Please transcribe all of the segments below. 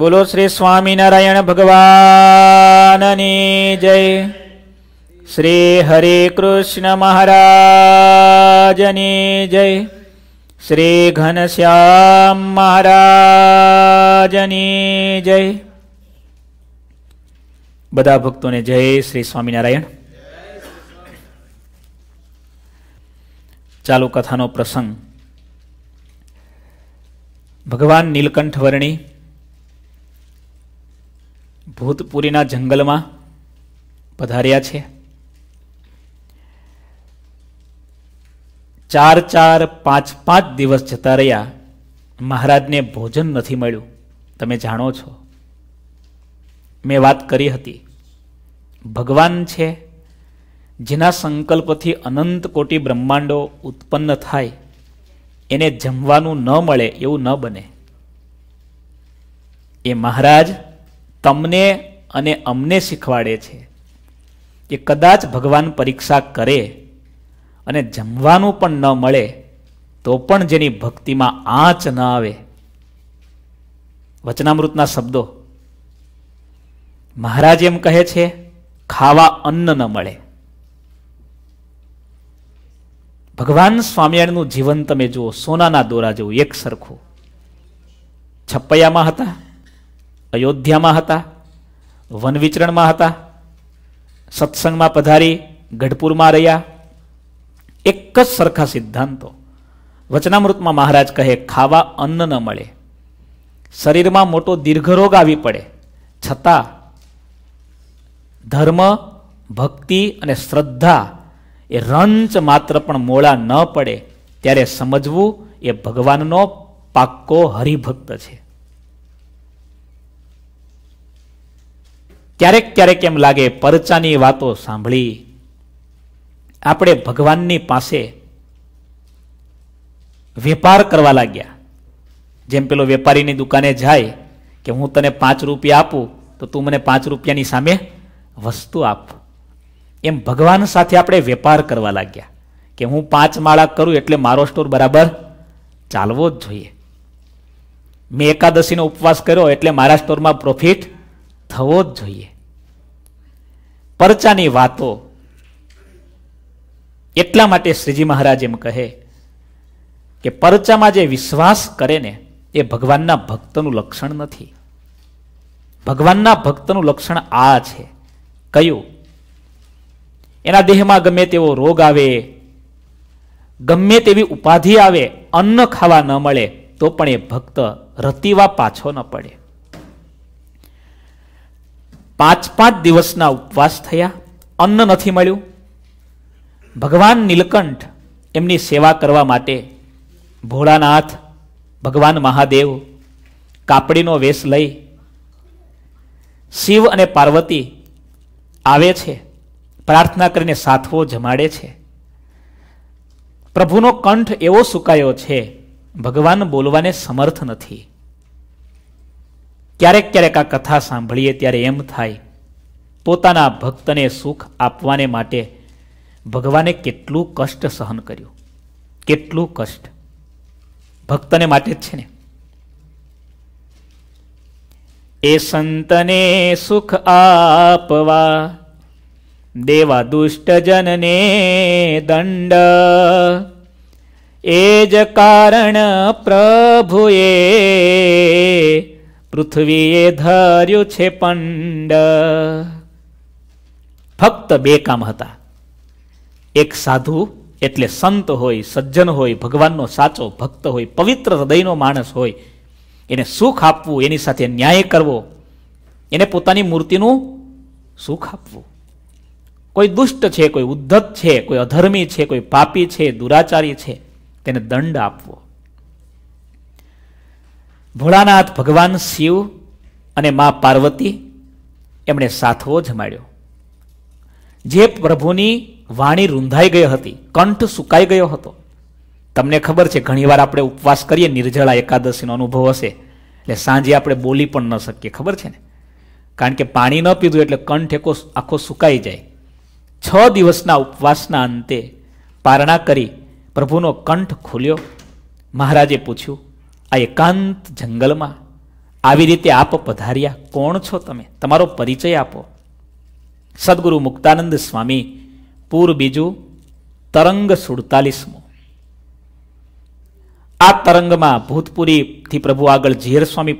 બોલો શ્રી સ્વામિનારાયણ ભગવાનની જય શ્રી હરે કૃષ્ણ મહારાજની જય શ્રી ઘનશ્યામ મહારાજની જય બધા ભક્તોને જય શ્રી સ્વામિનારાયણ ચાલુ કથાનો પ્રસંગ ભગવાન નીલકંઠ વર્ણી ભૂતપુરીના જંગલમાં પધાર્યા છે ચાર ચાર પાંચ પાંચ દિવસ જતા રહ્યા મહારાજને ભોજન નથી મળ્યું તમે જાણો છો મેં વાત કરી હતી ભગવાન છે જેના સંકલ્પથી અનંત કોટી બ્રહ્માંડો ઉત્પન્ન થાય એને જમવાનું ન મળે એવું ન બને એ મહારાજ તમને અને અમને શીખવાડે છે કે કદાચ ભગવાન પરીક્ષા કરે અને જમવાનું પણ ન મળે તો પણ જેની ભક્તિમાં આંચ ન આવે વચનામૃતના શબ્દો મહારાજ એમ કહે છે ખાવા અન્ન ન મળે ભગવાન સ્વામિનારાયણનું જીવન તમે જુઓ સોનાના દોરા જેવું એક સરખું છપ્પૈયામાં હતા અયોધ્યામાં હતા વન વિચરણમાં હતા સત્સંગમાં પધારી ગઢપુરમાં રહ્યા એક જ સરખા સિદ્ધાંતો વચનામૃતમાં મહારાજ કહે ખાવા અન્ન ન મળે શરીરમાં મોટો દીર્ઘરોગ આવી પડે છતાં ધર્મ ભક્તિ અને શ્રદ્ધા એ રંચ માત્ર પણ મોળા ન પડે ત્યારે સમજવું એ ભગવાનનો પાક્કો હરિભક્ત છે ક્યારેક ક્યારેક એમ લાગે પરચાની વાતો સાંભળી આપણે ભગવાનની પાસે વેપાર કરવા લાગ્યા જેમ પેલો વેપારીની દુકાને જાય કે હું તને પાંચ રૂપિયા આપું તો તું મને પાંચ રૂપિયાની સામે વસ્તુ આપ એમ ભગવાન સાથે આપણે વેપાર કરવા લાગ્યા કે હું પાંચ માળા કરું એટલે મારો સ્ટોર બરાબર ચાલવો જ જોઈએ મેં એકાદશીનો ઉપવાસ કર્યો એટલે મારા સ્ટોરમાં પ્રોફિટ થવો જ જોઈએ પરચાની વાતો એટલા માટે શ્રીજી મહારાજ એમ કહે કે પરચામાં જે વિશ્વાસ કરે ને એ ભગવાનના ભક્તનું લક્ષણ નથી ભગવાનના ભક્તનું લક્ષણ આ છે કયું એના દેહમાં ગમે તેવો રોગ આવે ગમે તેવી ઉપાધિ આવે અન્ન ખાવા ન મળે તો પણ એ ભક્ત રતિવા પાછો ન પડે પાંચ પાંચ દિવસના ઉપવાસ થયા અન્ન નથી મળ્યું ભગવાન નીલકંઠ એમની સેવા કરવા માટે ભોળાનાથ ભગવાન મહાદેવ કાપડીનો વેશ લઈ શિવ અને પાર્વતી આવે છે પ્રાર્થના કરીને સાથવો જમાડે છે પ્રભુનો કંઠ એવો સુકાયો છે ભગવાન બોલવાને સમર્થ નથી ક્યારેક ક્યારેક આ કથા સાંભળીએ ત્યારે એમ થાય પોતાના ભક્તને સુખ આપવાને માટે ભગવાને કેટલું કષ્ટ સહન કર્યું કેટલું કષ્ટ ભક્તને માટે જ છે ને એ સંતને સુખ આપવા દેવા દુષ્ટજનને દંડ એ જ કારણ પ્રભુએ પૃથ્વીએ ધર્યું છે પંડ ફક્ત બે કામ હતા એક સાધુ એટલે સંત હોય સજ્જન હોય ભગવાનનો સાચો ભક્ત હોય પવિત્ર હૃદયનો માણસ હોય એને સુખ આપવું એની સાથે ન્યાય કરવો એને પોતાની મૂર્તિનું સુખ આપવું કોઈ દુષ્ટ છે કોઈ ઉદ્ધત છે કોઈ અધર્મી છે કોઈ પાપી છે દુરાચારી છે તેને દંડ આપવો ભોળાનાથ ભગવાન શિવ અને મા પાર્વતી એમણે સાથવો જમાડ્યો જે પ્રભુની વાણી રૂંધાઈ ગઈ હતી કંઠ સુકાઈ ગયો હતો તમને ખબર છે ઘણીવાર આપણે ઉપવાસ કરીએ નિર્જળા એકાદશીનો અનુભવ હશે એટલે સાંજે આપણે બોલી પણ ન શકીએ ખબર છે ને કારણ કે પાણી ન પીધું એટલે કંઠ એકો આખો સુકાઈ જાય છ દિવસના ઉપવાસના અંતે પારણા કરી પ્રભુનો કંઠ ખુલ્યો મહારાજે પૂછ્યું આ એકાંત જંગલમાં આવી રીતે આપ પધાર્યા કોણ છો તમે તમારો પરિચય આપો સદગુરુ મુક્તાનંદ સ્વામી પૂર બીજું તરંગ સુડતાલીસમું આ તરંગમાં ભૂતપુરીથી પ્રભુ આગળ ઝીર સ્વામી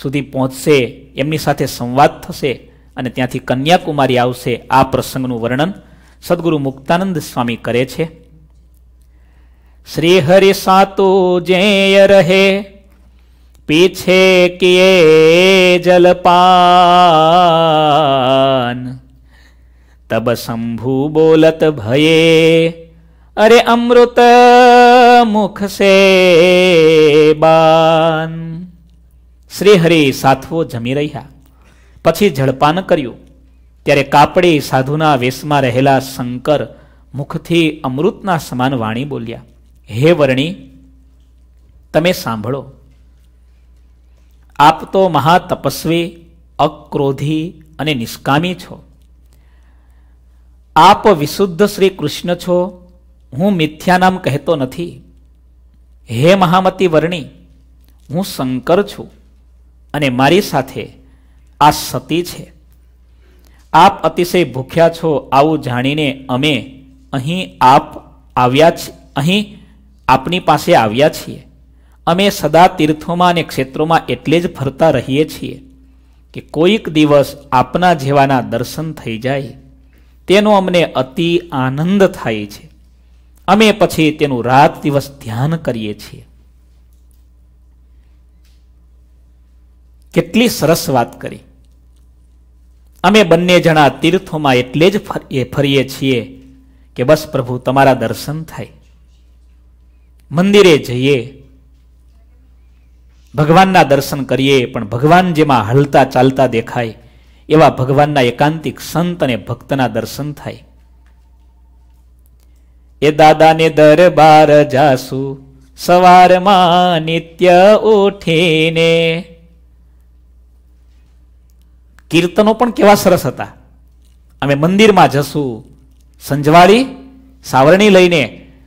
સુધી પહોંચશે એમની સાથે સંવાદ થશે અને ત્યાંથી કન્યાકુમારી આવશે આ પ્રસંગનું વર્ણન સદગુરુ મુક્તાનંદ સ્વામી કરે છે શ્રી હરિ સાતુ જેય રહે પીછે કિયે જલપાન તબ શંભુ બોલત ભયે અરે અમૃત મુખ સે બાન શ્રી હરિ સાધવો જમી રહ્યા પછી ઝડપાન કર્યું ત્યારે કાપડી સાધુના વેશમાં રહેલા શંકર મુખથી અમૃતના સમાન વાણી બોલ્યા હે વર્ણી તમે સાંભળો આપ તો મહાતપસ્વી અક્રોધી અને નિષ્કામી છો આપ વિશુદ્ધ શ્રી કૃષ્ણ છો હું મિથ્યાનામ કહેતો નથી હે મહામતી વર્ણી હું શંકર છું અને મારી સાથે આ સતી છે આપ અતિશય ભૂખ્યા છો આવું જાણીને અમે અહીં આપ આવ્યા છે અહીં આપની પાસે આવ્યા છીએ અમે સદા તીર્થોમાં અને ક્ષેત્રોમાં એટલે જ ફરતા રહીએ છીએ કે કોઈક દિવસ આપના જેવાના દર્શન થઈ જાય તેનો અમને અતિ આનંદ થાય છે અમે પછી તેનું રાત દિવસ ધ્યાન કરીએ છીએ કેટલી સરસ વાત કરી અમે બંને જણા તીર્થોમાં એટલે જ ફરીએ છીએ કે બસ પ્રભુ તમારા દર્શન થાય મંદિરે જઈએ ભગવાનના દર્શન કરીએ પણ ભગવાન જેમાં હલતા ચાલતા દેખાય એવા ભગવાનના એકાંતિક સંત અને ભક્તના દર્શન થાય એ દાદાને દરબાર જાસુ સવારમાં નિત્ય ઉઠીને કીર્તનો પણ કેવા સરસ હતા અમે મંદિરમાં જશું સંજવાળી સાવરણી લઈને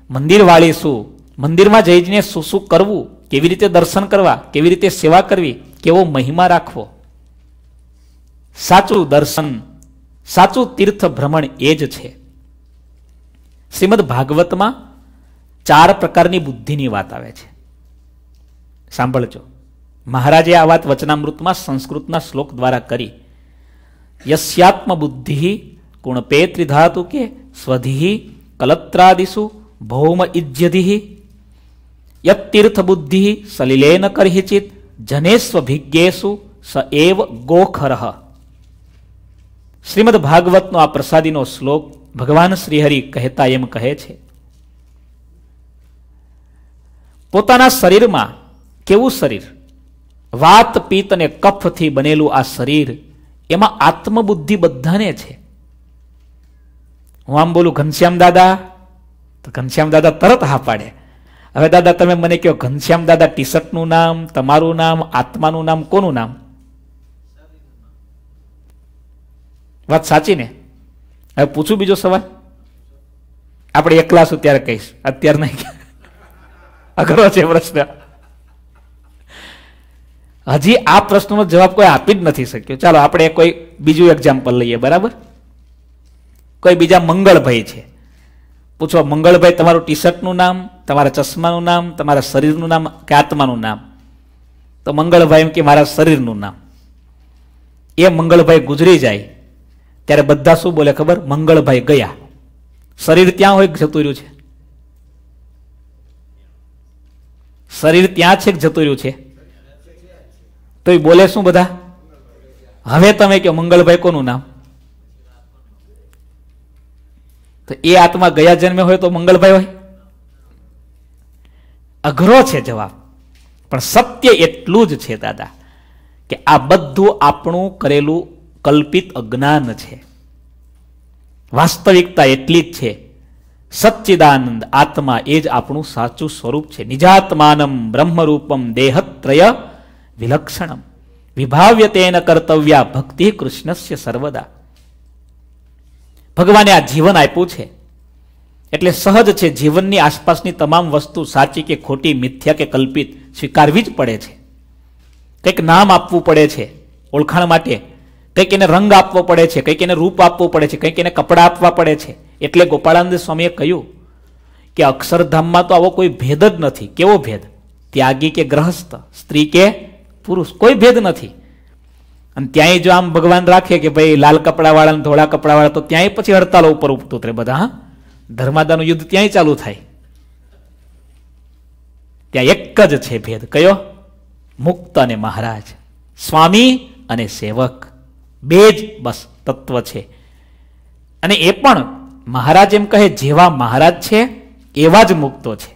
મંદિર વાળીશું મંદિરમાં જઈને શું શું કરવું કેવી રીતે દર્શન કરવા કેવી રીતે સેવા કરવી કેવો મહિમા રાખવો સાચું દર્શન સાચું તીર્થ ભ્રમણ એ જ છે શ્રીમદ ભાગવતમાં ચાર પ્રકારની બુદ્ધિની વાત આવે છે સાંભળજો મહારાજે આ વાત વચનામૃતમાં સંસ્કૃતના શ્લોક દ્વારા કરી યશ્યાત્મ બુદ્ધિ ગુણપે ત્રિધાતુ કે સ્વધિ કલત્રાદિસુ ભૌમ ઇજ્યધિ યતીર્થબુદ્ધિ સલિલેન કરહિચિત જનેસ્વભિજ્ઞેશુ સ એવ ગોખર શ્રીમદ ભાગવતનો આ પ્રસાદીનો શ્લોક ભગવાન શ્રીહરિ કહેતા એમ કહે છે પોતાના શરીરમાં કેવું શરીર વાત પિત્ત અને કફથી બનેલું આ શરીર એમાં આત્મબુદ્ધિ બધાને છે હું આમ બોલું ઘનશ્યામ દાદા તો ઘનશ્યામ દાદા તરત હા પાડે હવે દાદા તમે મને કહો ઘનશ્યામ દાદા ટી શર્ટનું નામ તમારું નામ આત્માનું નામ કોનું નામ વાત સાચી ને હવે પૂછું બીજો સવાલ આપણે એકલા છું ત્યારે કહીશ અત્યારે નહીં અઘરો છે પ્રશ્ન હજી આ પ્રશ્નનો જવાબ કોઈ આપી જ નથી શક્યો ચાલો આપણે કોઈ બીજું એક્ઝામ્પલ લઈએ બરાબર કોઈ બીજા મંગળભાઈ છે પૂછો મંગળભાઈ તમારું ટી શર્ટનું નામ તમારા ચશ્માનું નામ તમારા શરીરનું નામ કે આત્માનું નામ તો મંગળભાઈ એમ કે મારા શરીરનું નામ એ મંગળભાઈ ગુજરી જાય ત્યારે બધા શું બોલે ખબર મંગળભાઈ ગયા શરીર ત્યાં હોય જતું રહ્યું છે શરીર ત્યાં છે જતું રહ્યું છે તો એ બોલે શું બધા હવે તમે કે મંગળભાઈ કોનું નામ તો એ આત્મા ગયા જન્મે હોય તો મંગલભાઈ હોય અઘરો છે જવાબ પણ સત્ય એટલું જ છે દાદા કે આ બધું આપણું કરેલું કલ્પિત અજ્ઞાન છે વાસ્તવિકતા એટલી જ છે સચ્ચિદાનંદ આત્મા એ જ આપણું સાચું સ્વરૂપ છે નિજાત્માનમ બ્રહ્મરૂપમ દેહત્રય વિલક્ષણમ વિભાવ્ય તેન કર્તવ્યા ભક્તિ કૃષ્ણસ્ય સર્વદા ભગવાને આ જીવન આપ્યું છે એટલે સહજ છે જીવનની આસપાસની તમામ વસ્તુ સાચી કે ખોટી મિથ્યા કે કલ્પિત સ્વીકારવી જ પડે છે કંઈક નામ આપવું પડે છે ઓળખાણ માટે કંઈક એને રંગ આપવો પડે છે કંઈક એને રૂપ આપવું પડે છે કંઈક એને કપડાં આપવા પડે છે એટલે ગોપાળાનંદ સ્વામીએ કહ્યું કે અક્ષરધામમાં તો આવો કોઈ ભેદ જ નથી કેવો ભેદ ત્યાગી કે ગ્રહસ્થ સ્ત્રી કે પુરુષ કોઈ ભેદ નથી અને ત્યાંય જો આમ ભગવાન રાખે કે ભાઈ લાલ કપડા કપડાવાળા ધોળા કપડાવાળા તો ત્યાંય પછી હડતાલો ઉપર ઉતરે બધા ધર્માદાનું યુદ્ધ ત્યાંય ચાલુ થાય ત્યાં એક જ છે ભેદ કયો મુક્ત અને મહારાજ સ્વામી અને સેવક બે જ બસ તત્વ છે અને એ પણ મહારાજ એમ કહે જેવા મહારાજ છે એવા જ મુક્તો છે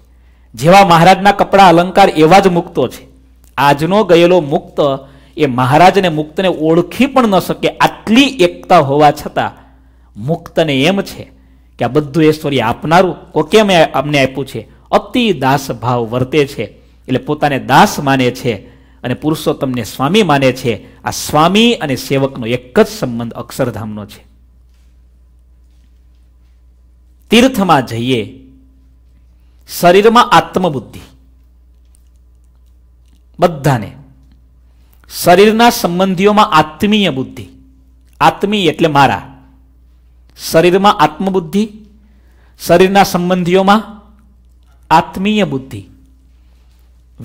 જેવા મહારાજના કપડા અલંકાર એવા જ મુક્તો છે આજનો ગયેલો મુક્ત એ મહારાજને મુક્તને ઓળખી પણ ન શકે આટલી એકતા હોવા છતાં મુક્તને એમ છે કે આ બધું ઐશ્વર્ય આપનારું કો કેમ અમને આપ્યું છે અતિ દાસ ભાવ વર્તે છે એટલે પોતાને દાસ માને છે અને પુરુષોત્તમને સ્વામી માને છે આ સ્વામી અને સેવકનો એક જ સંબંધ અક્ષરધામનો છે તીર્થમાં જઈએ શરીરમાં આત્મબુદ્ધિ બધાને શરીરના સંબંધીઓમાં આત્મીય બુદ્ધિ આત્મીય એટલે મારા શરીરમાં આત્મબુદ્ધિ શરીરના સંબંધીઓમાં આત્મીય બુદ્ધિ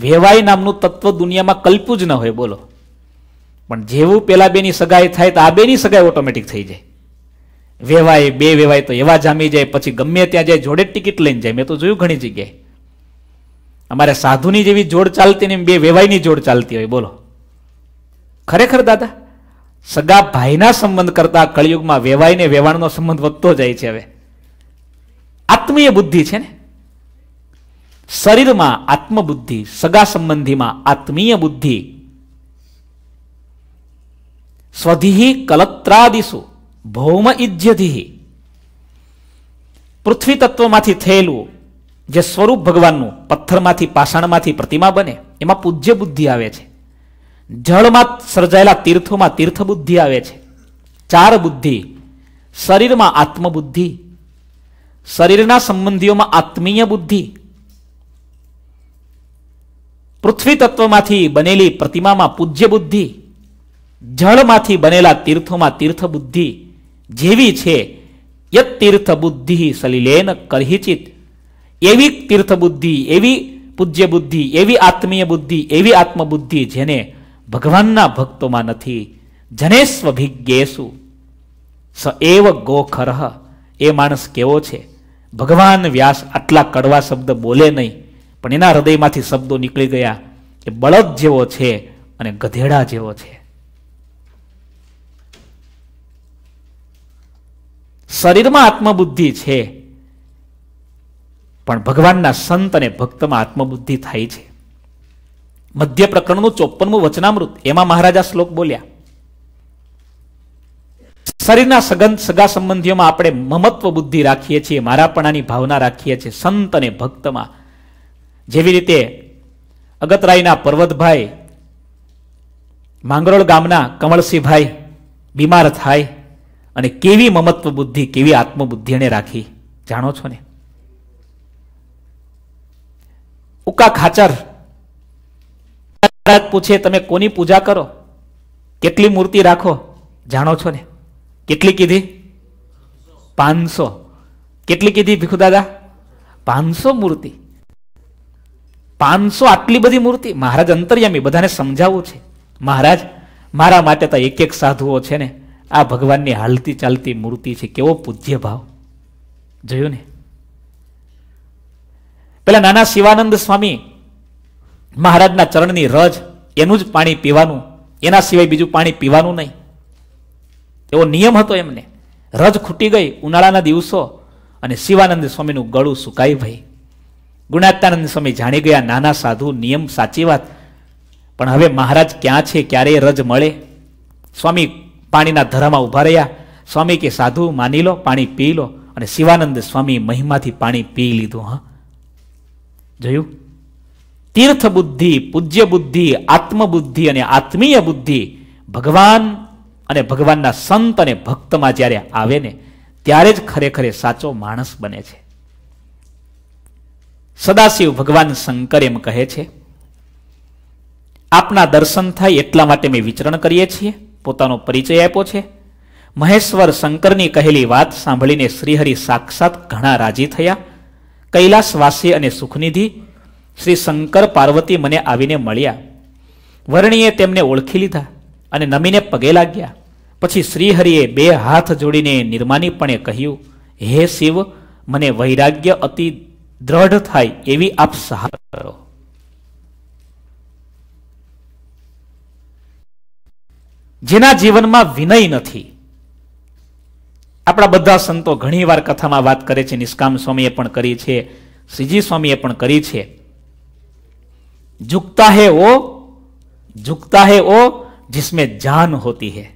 વેવાય નામનું તત્વ દુનિયામાં કલ્પ્યું જ ન હોય બોલો પણ જેવું પેલા બેની સગાઈ થાય તો આ બેની સગાઈ ઓટોમેટિક થઈ જાય વેવાય બે વેવાય તો એવા જામી જાય પછી ગમે ત્યાં જાય જોડે ટિકિટ લઈને જાય મેં તો જોયું ઘણી જગ્યાએ અમારે સાધુની જેવી જોડ ચાલતી ને બે વેવાયની જોડ ચાલતી હોય બોલો ખરેખર દાદા સગા ભાઈના સંબંધ કરતા કળિયુગમાં વેવાઈને વેવાણનો સંબંધ વધતો જાય છે હવે આત્મીય બુદ્ધિ છે ને શરીરમાં આત્મબુદ્ધિ સગા સંબંધીમાં આત્મીય બુદ્ધિ સ્વધિ કલત્રાદિશુ ભૌમ ઇજ્યધિ પૃથ્વી તત્વમાંથી થયેલું જે સ્વરૂપ ભગવાનનું પથ્થરમાંથી પાષાણમાંથી પ્રતિમા બને એમાં પૂજ્ય બુદ્ધિ આવે છે જળમાં સર્જાયેલા તીર્થોમાં તીર્થ બુદ્ધિ આવે છે ચાર બુદ્ધિ શરીરમાં આત્મબુદ્ધિ શરીરના સંબંધીઓમાં આત્મીય બુદ્ધિ પૃથ્વી તત્વમાંથી બનેલી પ્રતિમામાં પૂજ્ય બુદ્ધિ જળમાંથી બનેલા તીર્થોમાં તીર્થ બુદ્ધિ જેવી છે યત તીર્થ બુદ્ધિ સલિલેન કરહિચિત એવી તીર્થ બુદ્ધિ એવી પૂજ્ય બુદ્ધિ એવી આત્મીય બુદ્ધિ એવી આત્મબુદ્ધિ જેને ભગવાનના ભક્તોમાં નથી જનેશ્વ ભિજ્ઞેસુ સ એવ ગોખરહ એ માણસ કેવો છે ભગવાન વ્યાસ આટલા કડવા શબ્દ બોલે નહીં પણ એના હૃદયમાંથી શબ્દો નીકળી ગયા એ બળદ જેવો છે અને ગધેડા જેવો છે શરીરમાં આત્મબુદ્ધિ છે પણ ભગવાનના સંત અને ભક્તમાં આત્મબુદ્ધિ થાય છે મધ્ય પ્રકરણનું ચોપનમું વચનામૃત એમાં મહારાજા શ્લોક બોલ્યા શરીરના સગન સગા સંબંધીઓમાં આપણે મમત્વ બુદ્ધિ રાખીએ છીએ મારાપણાની ભાવના રાખીએ છીએ સંત અને ભક્તમાં જેવી રીતે અગતરાયના પર્વતભાઈ માંગરોળ ગામના કમળસિંહભાઈ બીમાર થાય અને કેવી મમત્વ બુદ્ધિ કેવી આત્મબુદ્ધિ એને રાખી જાણો છો ને ઉકા ખાચર મહારાજ પૂછે તમે કોની પૂજા કરો કેટલી મૂર્તિ રાખો જાણો છો ને કેટલી કીધી પાંચસો કેટલી કીધી ભીખુદાદા પાંચસો મૂર્તિ પાંચસો આટલી બધી મૂર્તિ મહારાજ અંતર્યામી બધાને સમજાવવું છે મહારાજ મારા માટે તો એક એક સાધુઓ છે ને આ ભગવાનની હાલતી ચાલતી મૂર્તિ છે કેવો પૂજ્ય ભાવ જોયું ને પેલા નાના શિવાનંદ સ્વામી મહારાજના ચરણની રજ એનું જ પાણી પીવાનું એના સિવાય બીજું પાણી પીવાનું નહીં એવો નિયમ હતો એમને રજ ખૂટી ગઈ ઉનાળાના દિવસો અને શિવાનંદ સ્વામીનું ગળું સુકાઈ ભાઈ ગુણાત્માનંદ સ્વામી જાણી ગયા નાના સાધુ નિયમ સાચી વાત પણ હવે મહારાજ ક્યાં છે ક્યારે રજ મળે સ્વામી પાણીના ધરામાં ઊભા રહ્યા સ્વામી કે સાધુ માની લો પાણી પી લો અને શિવાનંદ સ્વામી મહિમાથી પાણી પી લીધું હા જોયું તીર્થ બુદ્ધિ પૂજ્ય બુદ્ધિ આત્મ બુદ્ધિ અને આત્મીય બુદ્ધિ ભગવાન અને ભગવાનના સંત અને ભક્તમાં જ્યારે આવે ને ત્યારે જ ખરેખર સાચો માણસ બને છે સદાશિવ ભગવાન શંકર એમ કહે છે આપના દર્શન થાય એટલા માટે મેં વિચરણ કરીએ છીએ પોતાનો પરિચય આપ્યો છે મહેશ્વર શંકરની કહેલી વાત સાંભળીને શ્રીહરિ સાક્ષાત ઘણા રાજી થયા કૈલાસવાસી અને સુખનિધિ શ્રી શંકર પાર્વતી મને આવીને મળ્યા વર્ણીએ તેમને ઓળખી લીધા અને નમીને પગે લાગ્યા પછી શ્રીહરિએ બે હાથ જોડીને નિર્માનીપણે કહ્યું હે શિવ મને વૈરાગ્ય અતિ દ્રઢ થાય એવી આપ સહાય કરો જેના જીવનમાં વિનય નથી આપણા બધા સંતો ઘણી વાર કથામાં વાત કરે છે નિષ્કામ સ્વામીએ પણ કરી છે શ્રીજી સ્વામીએ પણ કરી છે झुकता है वो झुकता है वो जिसमें जान होती है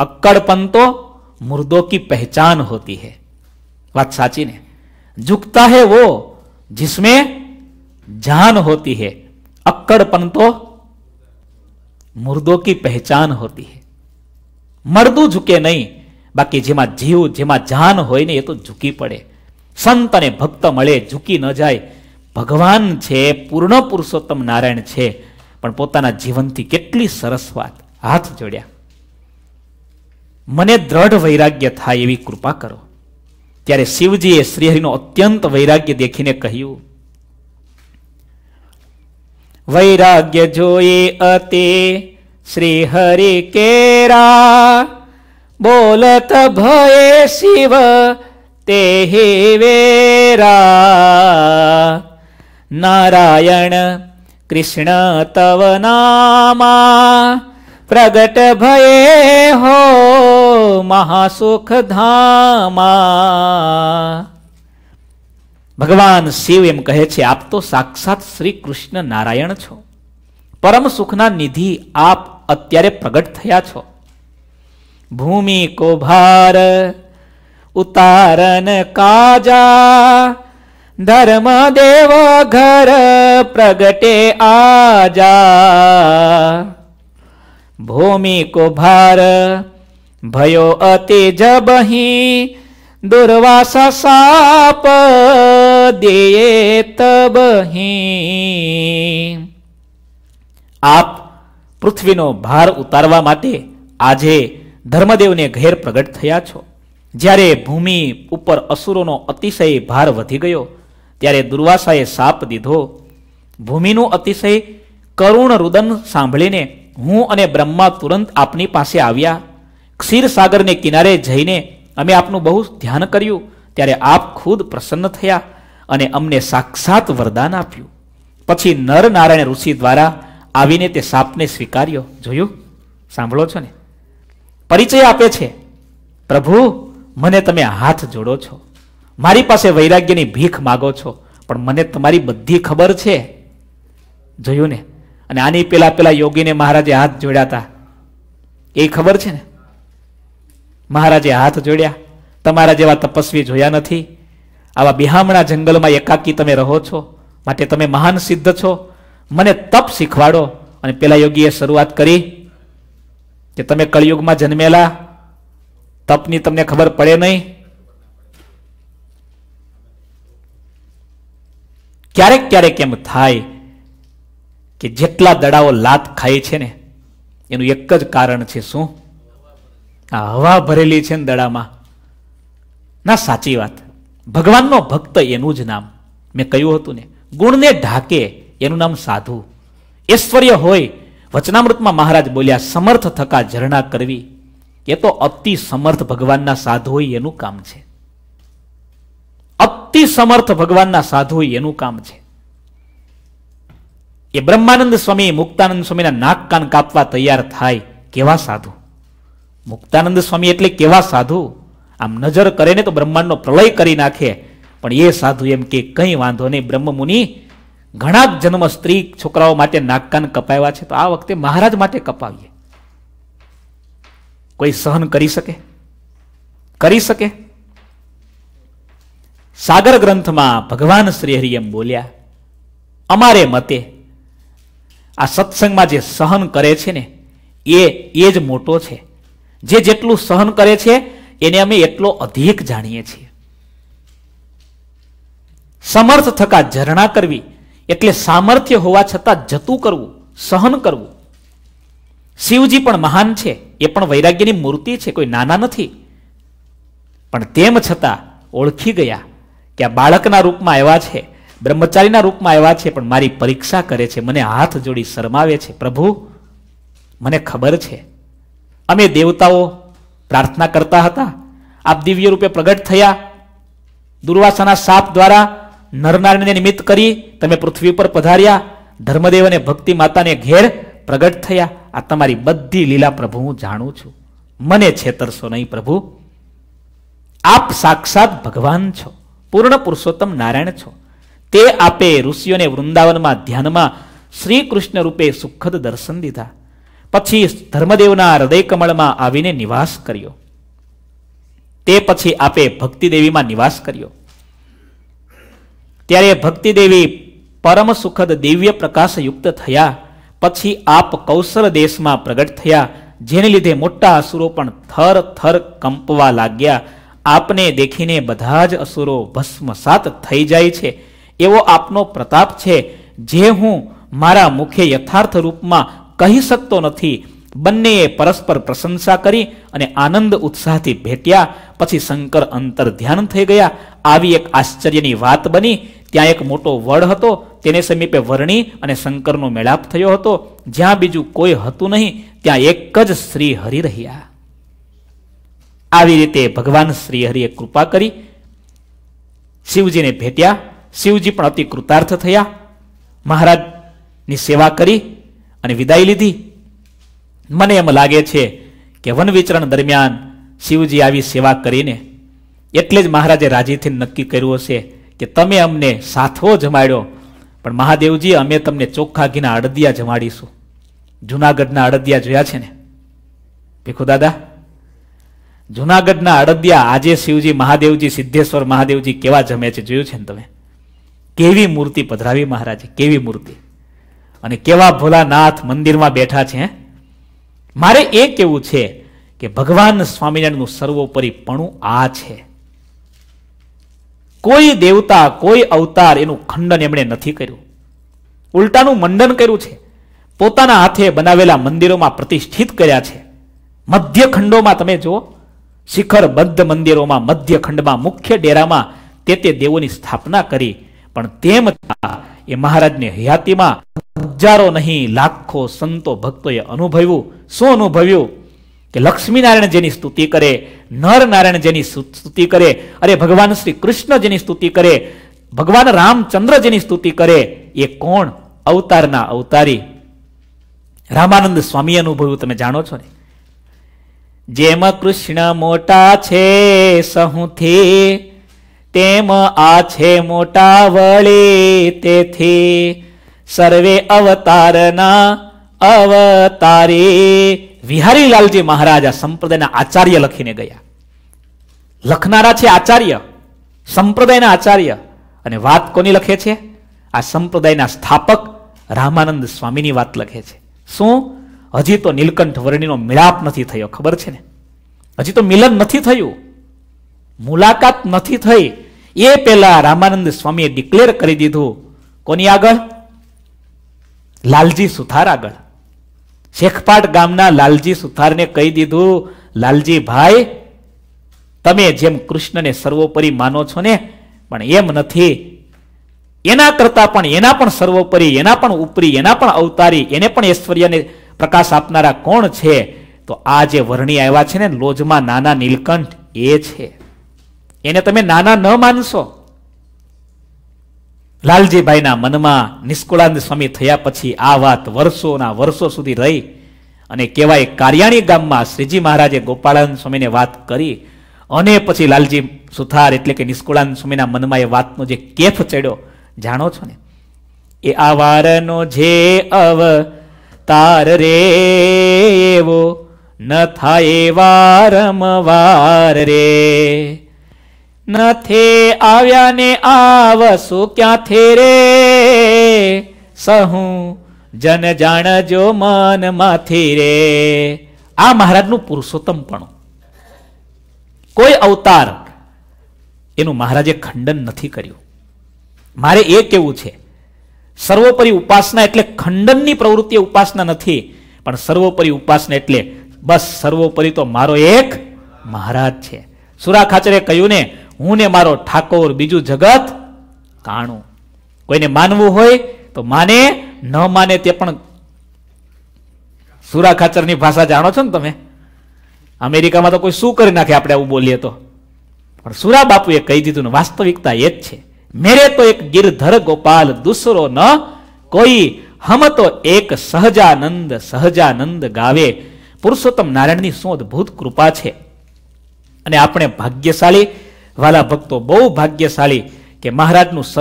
अक्कड़पन तो मुर्दों की पहचान होती है बात साची ने झुकता है वो जिसमें जान होती है अक्कड़पन तो मुर्दों की पहचान होती है मर्दू झुके नहीं बाकी જેમાં जीव જેમાં जान हो ये तो झुकी पड़े संत ने भक्त ભક્ત झुकी न जाए ભગવાન છે પૂર્ણ પુરુષોત્તમ નારાયણ છે પણ પોતાના જીવનથી કેટલી સરસ વાત હાથ જોડ્યા મને દ્રઢ વૈરાગ્ય થાય એવી કૃપા કરો ત્યારે શિવજીએ શ્રીહરિનો અત્યંત વૈરાગ્ય દેખીને કહ્યું વૈરાગ્ય જોયે અતે શ્રી હરિ કેરા બોલત ભય શિવ તે વેરા નારાયણ કૃષ્ણ તવ નામા પ્રગટ ભયે હો મહાસુખ ધામા ભગવાન શિવ એમ કહે છે આપ તો સાક્ષાત શ્રી કૃષ્ણ નારાયણ છો પરમ સુખના નિધિ આપ અત્યારે પ્રગટ થયા છો ભૂમિ કોભાર ઉતારન કાજા ધર્મ દેવ ઘર પ્રગટે આજા ભૂમિ ભાર ભયો અતિ જબહી દુર્વાસ સાપ દેયે તબહી આપ પૃથ્વીનો ભાર ઉતારવા માટે આજે ધર્મદેવને ઘેર પ્રગટ થયા છો જ્યારે ભૂમિ ઉપર અસુરોનો અતિશય ભાર વધી ગયો ત્યારે દુર્વાસાએ સાપ દીધો ભૂમિનું અતિશય કરુણ રુદન સાંભળીને હું અને બ્રહ્મા તુરંત આપની પાસે આવ્યા ક્ષીરસાગરને કિનારે જઈને અમે આપનું બહુ ધ્યાન કર્યું ત્યારે આપ ખુદ પ્રસન્ન થયા અને અમને સાક્ષાત વરદાન આપ્યું પછી નરનારાયણ ઋષિ દ્વારા આવીને તે સાપને સ્વીકાર્યો જોયું સાંભળો છો ને પરિચય આપે છે પ્રભુ મને તમે હાથ જોડો છો મારી પાસે વૈરાગ્યની ભીખ માગો છો પણ મને તમારી બધી ખબર છે જોયું ને અને આની પેલા પેલા યોગીને મહારાજે હાથ જોડ્યા હતા એ ખબર છે ને મહારાજે હાથ જોડ્યા તમારા જેવા તપસ્વી જોયા નથી આવા બિહામણા જંગલમાં એકાકી તમે રહો છો માટે તમે મહાન સિદ્ધ છો મને તપ શીખવાડો અને પેલા યોગીએ શરૂઆત કરી કે તમે કળિયુગમાં જન્મેલા તપની તમને ખબર પડે નહીં ક્યારેક ક્યારેક એમ થાય કે જેટલા દડાઓ લાત ખાય છે ને એનું એક જ કારણ છે શું આ હવા ભરેલી છે ને દડામાં ના સાચી વાત ભગવાનનો ભક્ત એનું જ નામ મેં કહ્યું હતું ને ગુણને ઢાકે એનું નામ સાધુ ઐશ્વર્ય હોય વચનામૃતમાં મહારાજ બોલ્યા સમર્થ થકા ઝરણા કરવી એ તો અતિ સમર્થ ભગવાનના સાધુ હોય એનું કામ છે અતિ સમર્થ ભગવાનના સાધુ એનું કામ છે એ બ્રહ્માનંદ સ્વામી મુક્તાનંદ સ્વામીના નાક કાન કાપવા તૈયાર થાય કેવા સાધુ મુક્તાનંદ સ્વામી એટલે કેવા સાધુ આમ નજર કરે ને તો બ્રહ્માંડનો પ્રલય કરી નાખે પણ એ સાધુ એમ કે કંઈ વાંધો નહીં બ્રહ્મમુનિ ઘણા જન્મ સ્ત્રી છોકરાઓ માટે નાકકાન કપાવ્યા છે તો આ વખતે મહારાજ માટે કપાવીએ કોઈ સહન કરી શકે કરી શકે સાગર ગ્રંથમાં ભગવાન શ્રી હરિ એમ બોલ્યા અમારે મતે આ સત્સંગમાં જે સહન કરે છે ને એ એ જ મોટો છે જે જેટલું સહન કરે છે એને અમે એટલો અધિક જાણીએ છીએ સમર્થ થકા ઝરણા કરવી એટલે સામર્થ્ય હોવા છતાં જતું કરવું સહન કરવું શિવજી પણ મહાન છે એ પણ વૈરાગ્યની મૂર્તિ છે કોઈ નાના નથી પણ તેમ છતાં ઓળખી ગયા કે આ બાળકના રૂપમાં આવ્યા છે બ્રહ્મચારીના રૂપમાં આવ્યા છે પણ મારી પરીક્ષા કરે છે મને હાથ જોડી શરમાવે છે પ્રભુ મને ખબર છે અમે દેવતાઓ પ્રાર્થના કરતા હતા આપ દિવ્ય રૂપે પ્રગટ થયા દુર્વાસાના સાપ દ્વારા નરનારાયણને નિમિત્ત કરી તમે પૃથ્વી પર પધાર્યા ધર્મદેવ અને ભક્તિ માતાને ઘેર પ્રગટ થયા આ તમારી બધી લીલા પ્રભુ હું જાણું છું મને છેતરશો નહીં પ્રભુ આપ સાક્ષાત ભગવાન છો પૂર્ણ પુરુષોત્તમ નારાયણ છો તે આપે ઋષિઓને વૃંદાવનમાં ધ્યાનમાં શ્રી કૃષ્ણ રૂપે સુખદ દર્શન દીધા પછી ધર્મદેવના હૃદય કમળમાં આવીને નિવાસ કર્યો તે પછી આપે ભક્તિદેવીમાં નિવાસ કર્યો ત્યારે ભક્તિદેવી પરમ સુખદ દિવ્ય પ્રકાશ યુક્ત થયા પછી આપ કૌશલ દેશમાં પ્રગટ થયા જેને લીધે મોટા અસુરો પણ થર થર કંપવા લાગ્યા આપને દેખીને બધા જ અસુરો ભસ્મસાત થઈ જાય છે એવો આપનો પ્રતાપ છે જે હું મારા મુખ્ય યથાર્થ રૂપમાં કહી શકતો નથી બંનેએ પરસ્પર પ્રશંસા કરી અને આનંદ ઉત્સાહથી ભેટ્યા પછી શંકર અંતર ધ્યાન થઈ ગયા આવી એક આશ્ચર્યની વાત બની ત્યાં એક મોટો વડ હતો તેને સમીપે વર્ણી અને શંકરનો મેળાપ થયો હતો જ્યાં બીજું કોઈ હતું નહીં ત્યાં એક જ શ્રી હરિ રહ્યા આવી રીતે ભગવાન શ્રીહરિએ કૃપા કરી શિવજીને ભેટ્યા શિવજી પણ અતિ કૃતાર્થ થયા મહારાજની સેવા કરી અને વિદાય લીધી મને એમ લાગે છે કે વન વિચરણ દરમિયાન શિવજી આવી સેવા કરીને એટલે જ મહારાજે રાજીથી નક્કી કર્યું હશે કે તમે અમને સાથો જમાડ્યો પણ મહાદેવજી અમે તમને ચોખ્ખા ઘીના અડદિયા જમાડીશું જુનાગઢના અડદિયા જોયા છે ને ભીખુ દાદા જુનાગઢના અડદિયા આજે શિવજી મહાદેવજી સિદ્ધેશ્વર મહાદેવજી કેવા જમે છે જોયું છે ને તમે કેવી મૂર્તિ પધરાવી મહારાજે કેવી મૂર્તિ અને કેવા ભોલાનાથ મંદિરમાં બેઠા છે મારે એ કેવું છે કે ભગવાન સ્વામિનારાયણનું સર્વોપરીપણું આ છે કોઈ દેવતા કોઈ અવતાર એનું ખંડન એમણે નથી કર્યું ઉલટાનું મંડન કર્યું છે પોતાના હાથે બનાવેલા મંદિરોમાં પ્રતિષ્ઠિત કર્યા છે મધ્ય ખંડોમાં તમે જુઓ શિખર બદ્ધ મંદિરોમાં મધ્યખંડમાં મુખ્ય ડેરામાં તે તે દેવોની સ્થાપના કરી પણ તેમ એ મહારાજને હયાતીમાં હજારો નહીં લાખો સંતો ભક્તોએ અનુભવ્યું શું અનુભવ્યું કે લક્ષ્મીનારાયણ જેની સ્તુતિ કરે નર નારાયણ જેની સ્તુતિ કરે અરે ભગવાન શ્રી કૃષ્ણ જેની સ્તુતિ કરે ભગવાન રામચંદ્ર જેની સ્તુતિ કરે એ કોણ અવતારના અવતારી રામાનંદ સ્વામી અનુભવ્યું તમે જાણો છો ને જેમ કૃષ્ણ મોટા છે સહુથી તેમ આ છે મોટા વળી તેથી સર્વે અવતારના અવતારી વિહારીલાલજી મહારાજા સંપ્રદાયના આચાર્ય લખીને ગયા લખનારા છે આચાર્ય સંપ્રદાયના આચાર્ય અને વાત કોની લખે છે આ સંપ્રદાયના સ્થાપક રામાનંદ સ્વામીની વાત લખે છે શું હજી તો નીલકંઠ વર્ણિનો મિલાપ નથી થયો ખબર છે ને હજી તો મિલન નથી થયું મુલાકાત નથી થઈ એ પહેલા રામાનંદ સ્વામીએ ડિક્લેર કરી દીધું કોની આગળ લાલજી સુથાર આગળ શેખપાટ ગામના લાલજી સુથારને કહી દીધું લાલજી ભાઈ તમે જેમ કૃષ્ણને સર્વોપરી માનો છો ને પણ એમ નથી એના કરતા પણ એના પણ સર્વોપરી એના પણ ઉપરી એના પણ અવતારી એને પણ ઐશ્વર્યને પ્રકાશ આપનારા કોણ છે તો આ જે વર્ણી આવ્યા છે ને લોજમાં નાના નીલકંઠ એ છે એને તમે નાના ન માનશો લાલજીભાઈના મનમાં નિષ્કુળાનંદ સ્વામી થયા પછી આ વાત વર્ષોના વર્ષો સુધી રહી અને કહેવાય કારિયાણી ગામમાં શ્રીજી મહારાજે ગોપાળાનંદ સ્વામીને વાત કરી અને પછી લાલજી સુથાર એટલે કે નિષ્કુળાનંદ સ્વામીના મનમાં એ વાતનો જે કેફ ચડ્યો જાણો છો ને એ આ વારનો જે અવ તાર રે એવો ન થાય વારમવાર રે નથે આવ્યા ને આવશું ક્યાંથે રે સહુ જન જાણજો મન માથી રે આ મહારાજનું પુરુષોત્તમ પણ કોઈ અવતાર એનું મહારાજે ખંડન નથી કર્યું મારે એ કેવું છે સર્વોપરી ઉપાસના એટલે ખંડનની પ્રવૃત્તિ ઉપાસના નથી પણ સર્વોપરી ઉપાસના એટલે બસ સર્વોપરી તો મારો એક મહારાજ છે સુરા ખાચરે કહ્યું ને હું ને મારો ઠાકોર બીજું જગત કાણું કોઈને માનવું હોય તો માને ન માને તે પણ સુરા ખાચરની ભાષા જાણો છો ને તમે અમેરિકામાં તો કોઈ શું કરી નાખે આપણે આવું બોલીએ તો પણ સુરા બાપુએ કહી દીધું ને વાસ્તવિકતા એ જ છે મેરે તો એક गिरधर ગોપાલ દુસરો ન કોઈ હમ તો એક સહજાનંદ સહજાનંદ ગાવે પુરુષોત્તમ નારાયણની શું અદભુત કૃપા છે અને આપણે ભાગ્યશાળી વાલા ભક્તો બહુ ભાગ્યશાળી કે મહારાજનું સર્વોપરી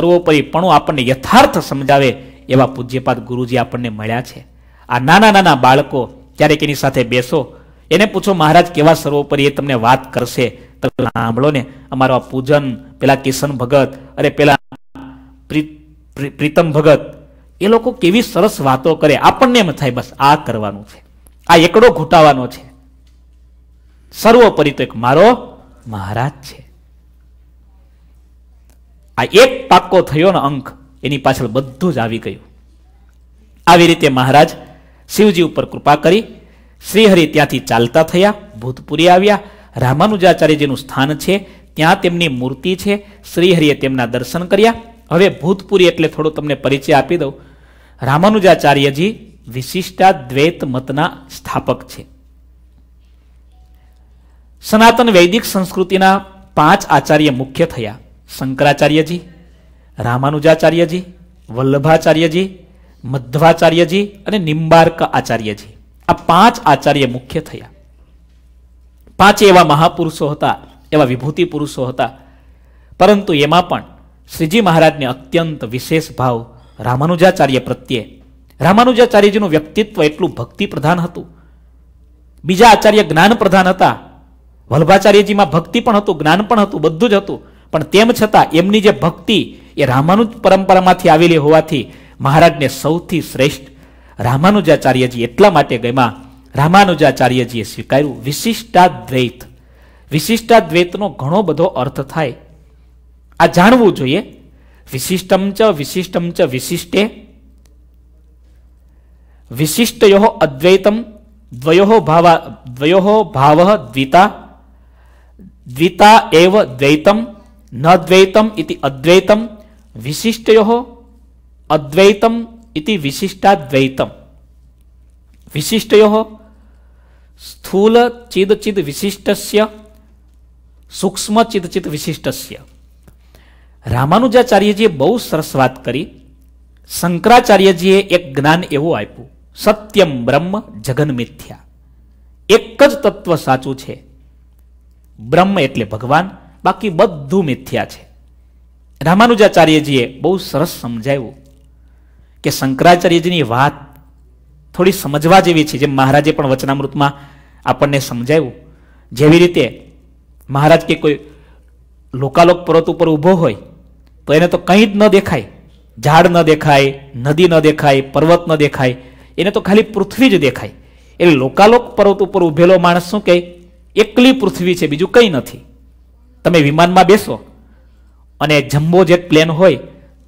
સર્વોપરીપણું આપણને યથાર્થ સમજાવે એવા પૂજ્યપાદ ગુરુજી આપણને મળ્યા છે આ નાના નાના બાળકો ક્યારેક એની સાથે બેસો એને પૂછો મહારાજ કેવા સર્વોપરી એ તમને વાત કરશે સાંભળો ને અમારો આ પૂજન પેલા કિશન ભગત અરે પેલા પ્રીતમ ભગત એ લોકો કેવી સરસ વાતો કરે આપણને એમ થાય બસ આ કરવાનું છે આ એકડો ઘૂંટાવાનો છે સર્વોપરી તો એક મારો મહારાજ છે આ એક પાક્કો થયો ને અંક એની પાછળ બધું જ આવી ગયું આવી રીતે મહારાજ શિવજી ઉપર કૃપા કરી શ્રીહરિ ત્યાંથી ચાલતા થયા ભૂતપુરી આવ્યા રામાનુજાચાર્યજીનું સ્થાન છે ત્યાં તેમની મૂર્તિ છે શ્રીહરિએ તેમના દર્શન કર્યા હવે ભૂતપુરી એટલે થોડો તમને પરિચય આપી દઉં રામાનુજાચાર્યજી દ્વૈત મતના સ્થાપક છે સનાતન વૈદિક સંસ્કૃતિના પાંચ આચાર્ય મુખ્ય થયા શંકરાચાર્યજી રામાનુજાચાર્યજી વલ્લભાચાર્યજી મધ્વાચાર્યજી અને નિંબાર્ક આચાર્યજી આ પાંચ આચાર્ય મુખ્ય થયા પાંચ એવા મહાપુરુષો હતા એવા વિભૂતિ પુરુષો હતા પરંતુ એમાં પણ શ્રીજી મહારાજને અત્યંત વિશેષ ભાવ રામાનુજાચાર્ય પ્રત્યે રામાનુજાચાર્યજીનું વ્યક્તિત્વ એટલું ભક્તિ પ્રધાન હતું બીજા આચાર્ય જ્ઞાન પ્રધાન હતા વલ્ભાચાર્યજીમાં ભક્તિ પણ હતું જ્ઞાન પણ હતું બધું જ હતું પણ તેમ છતાં એમની જે ભક્તિ એ રામાનુજ પરંપરામાંથી આવેલી હોવાથી મહારાજને સૌથી શ્રેષ્ઠ રામાનુજાચાર્યજી એટલા માટે ગયમાં રામાનુજાચાર્યજીએ સ્વીકાર્યું વિશિષ્ટાદ્વૈત વિશિષ્ટાદ્વૈતનો ઘણો બધો અર્થ થાય આ જાણવું જોઈએ વિશિષ્ટમ ચ વિશિષ્ટમ ચ વિશિષ્ટે વિશિષ્ટયો અદ્વૈતમ દ્વયો ભાવા દ્વયો ભાવ દ્વિતા દ્વિતા એવ દ્વૈતમ ન દ્વૈતમ ઇતિ અદ્વૈતમ વિશિષ્ટયો અદ્વૈતમ ઇતિ વિશિષ્ટાદ્વૈતમ વિશિષ્ટયો સ્થૂલ ચિદચિદ વિશિષ્ટસ્ય સૂક્ષ્મ ચિદચિદ વિશિષ્ટસ્ય રામાનુજાચાર્યજીએ બહુ સરસ વાત કરી શંકરાચાર્યજીએ એક જ્ઞાન એવું આપ્યું સત્યમ બ્રહ્મ જગન મિથ્યા એક જ તત્વ સાચું છે બ્રહ્મ એટલે ભગવાન બાકી બધું મિથ્યા છે રામાનુજાચાર્યજીએ બહુ સરસ સમજાવ્યું કે શંકરાચાર્યજીની વાત થોડી સમજવા જેવી છે જેમ મહારાજે પણ વચનામૃતમાં આપણને સમજાવ્યું જેવી રીતે મહારાજ કે કોઈ લોકાલોક પર્વત ઉપર ઊભો હોય તો એને તો કંઈ જ ન દેખાય ઝાડ ન દેખાય નદી ન દેખાય પર્વત ન દેખાય એને તો ખાલી પૃથ્વી જ દેખાય એટલે લોકાલોક પર્વત ઉપર ઊભેલો માણસ શું કહે એકલી પૃથ્વી છે બીજું કંઈ નથી તમે વિમાનમાં બેસો અને જમ્બો જેટ પ્લેન હોય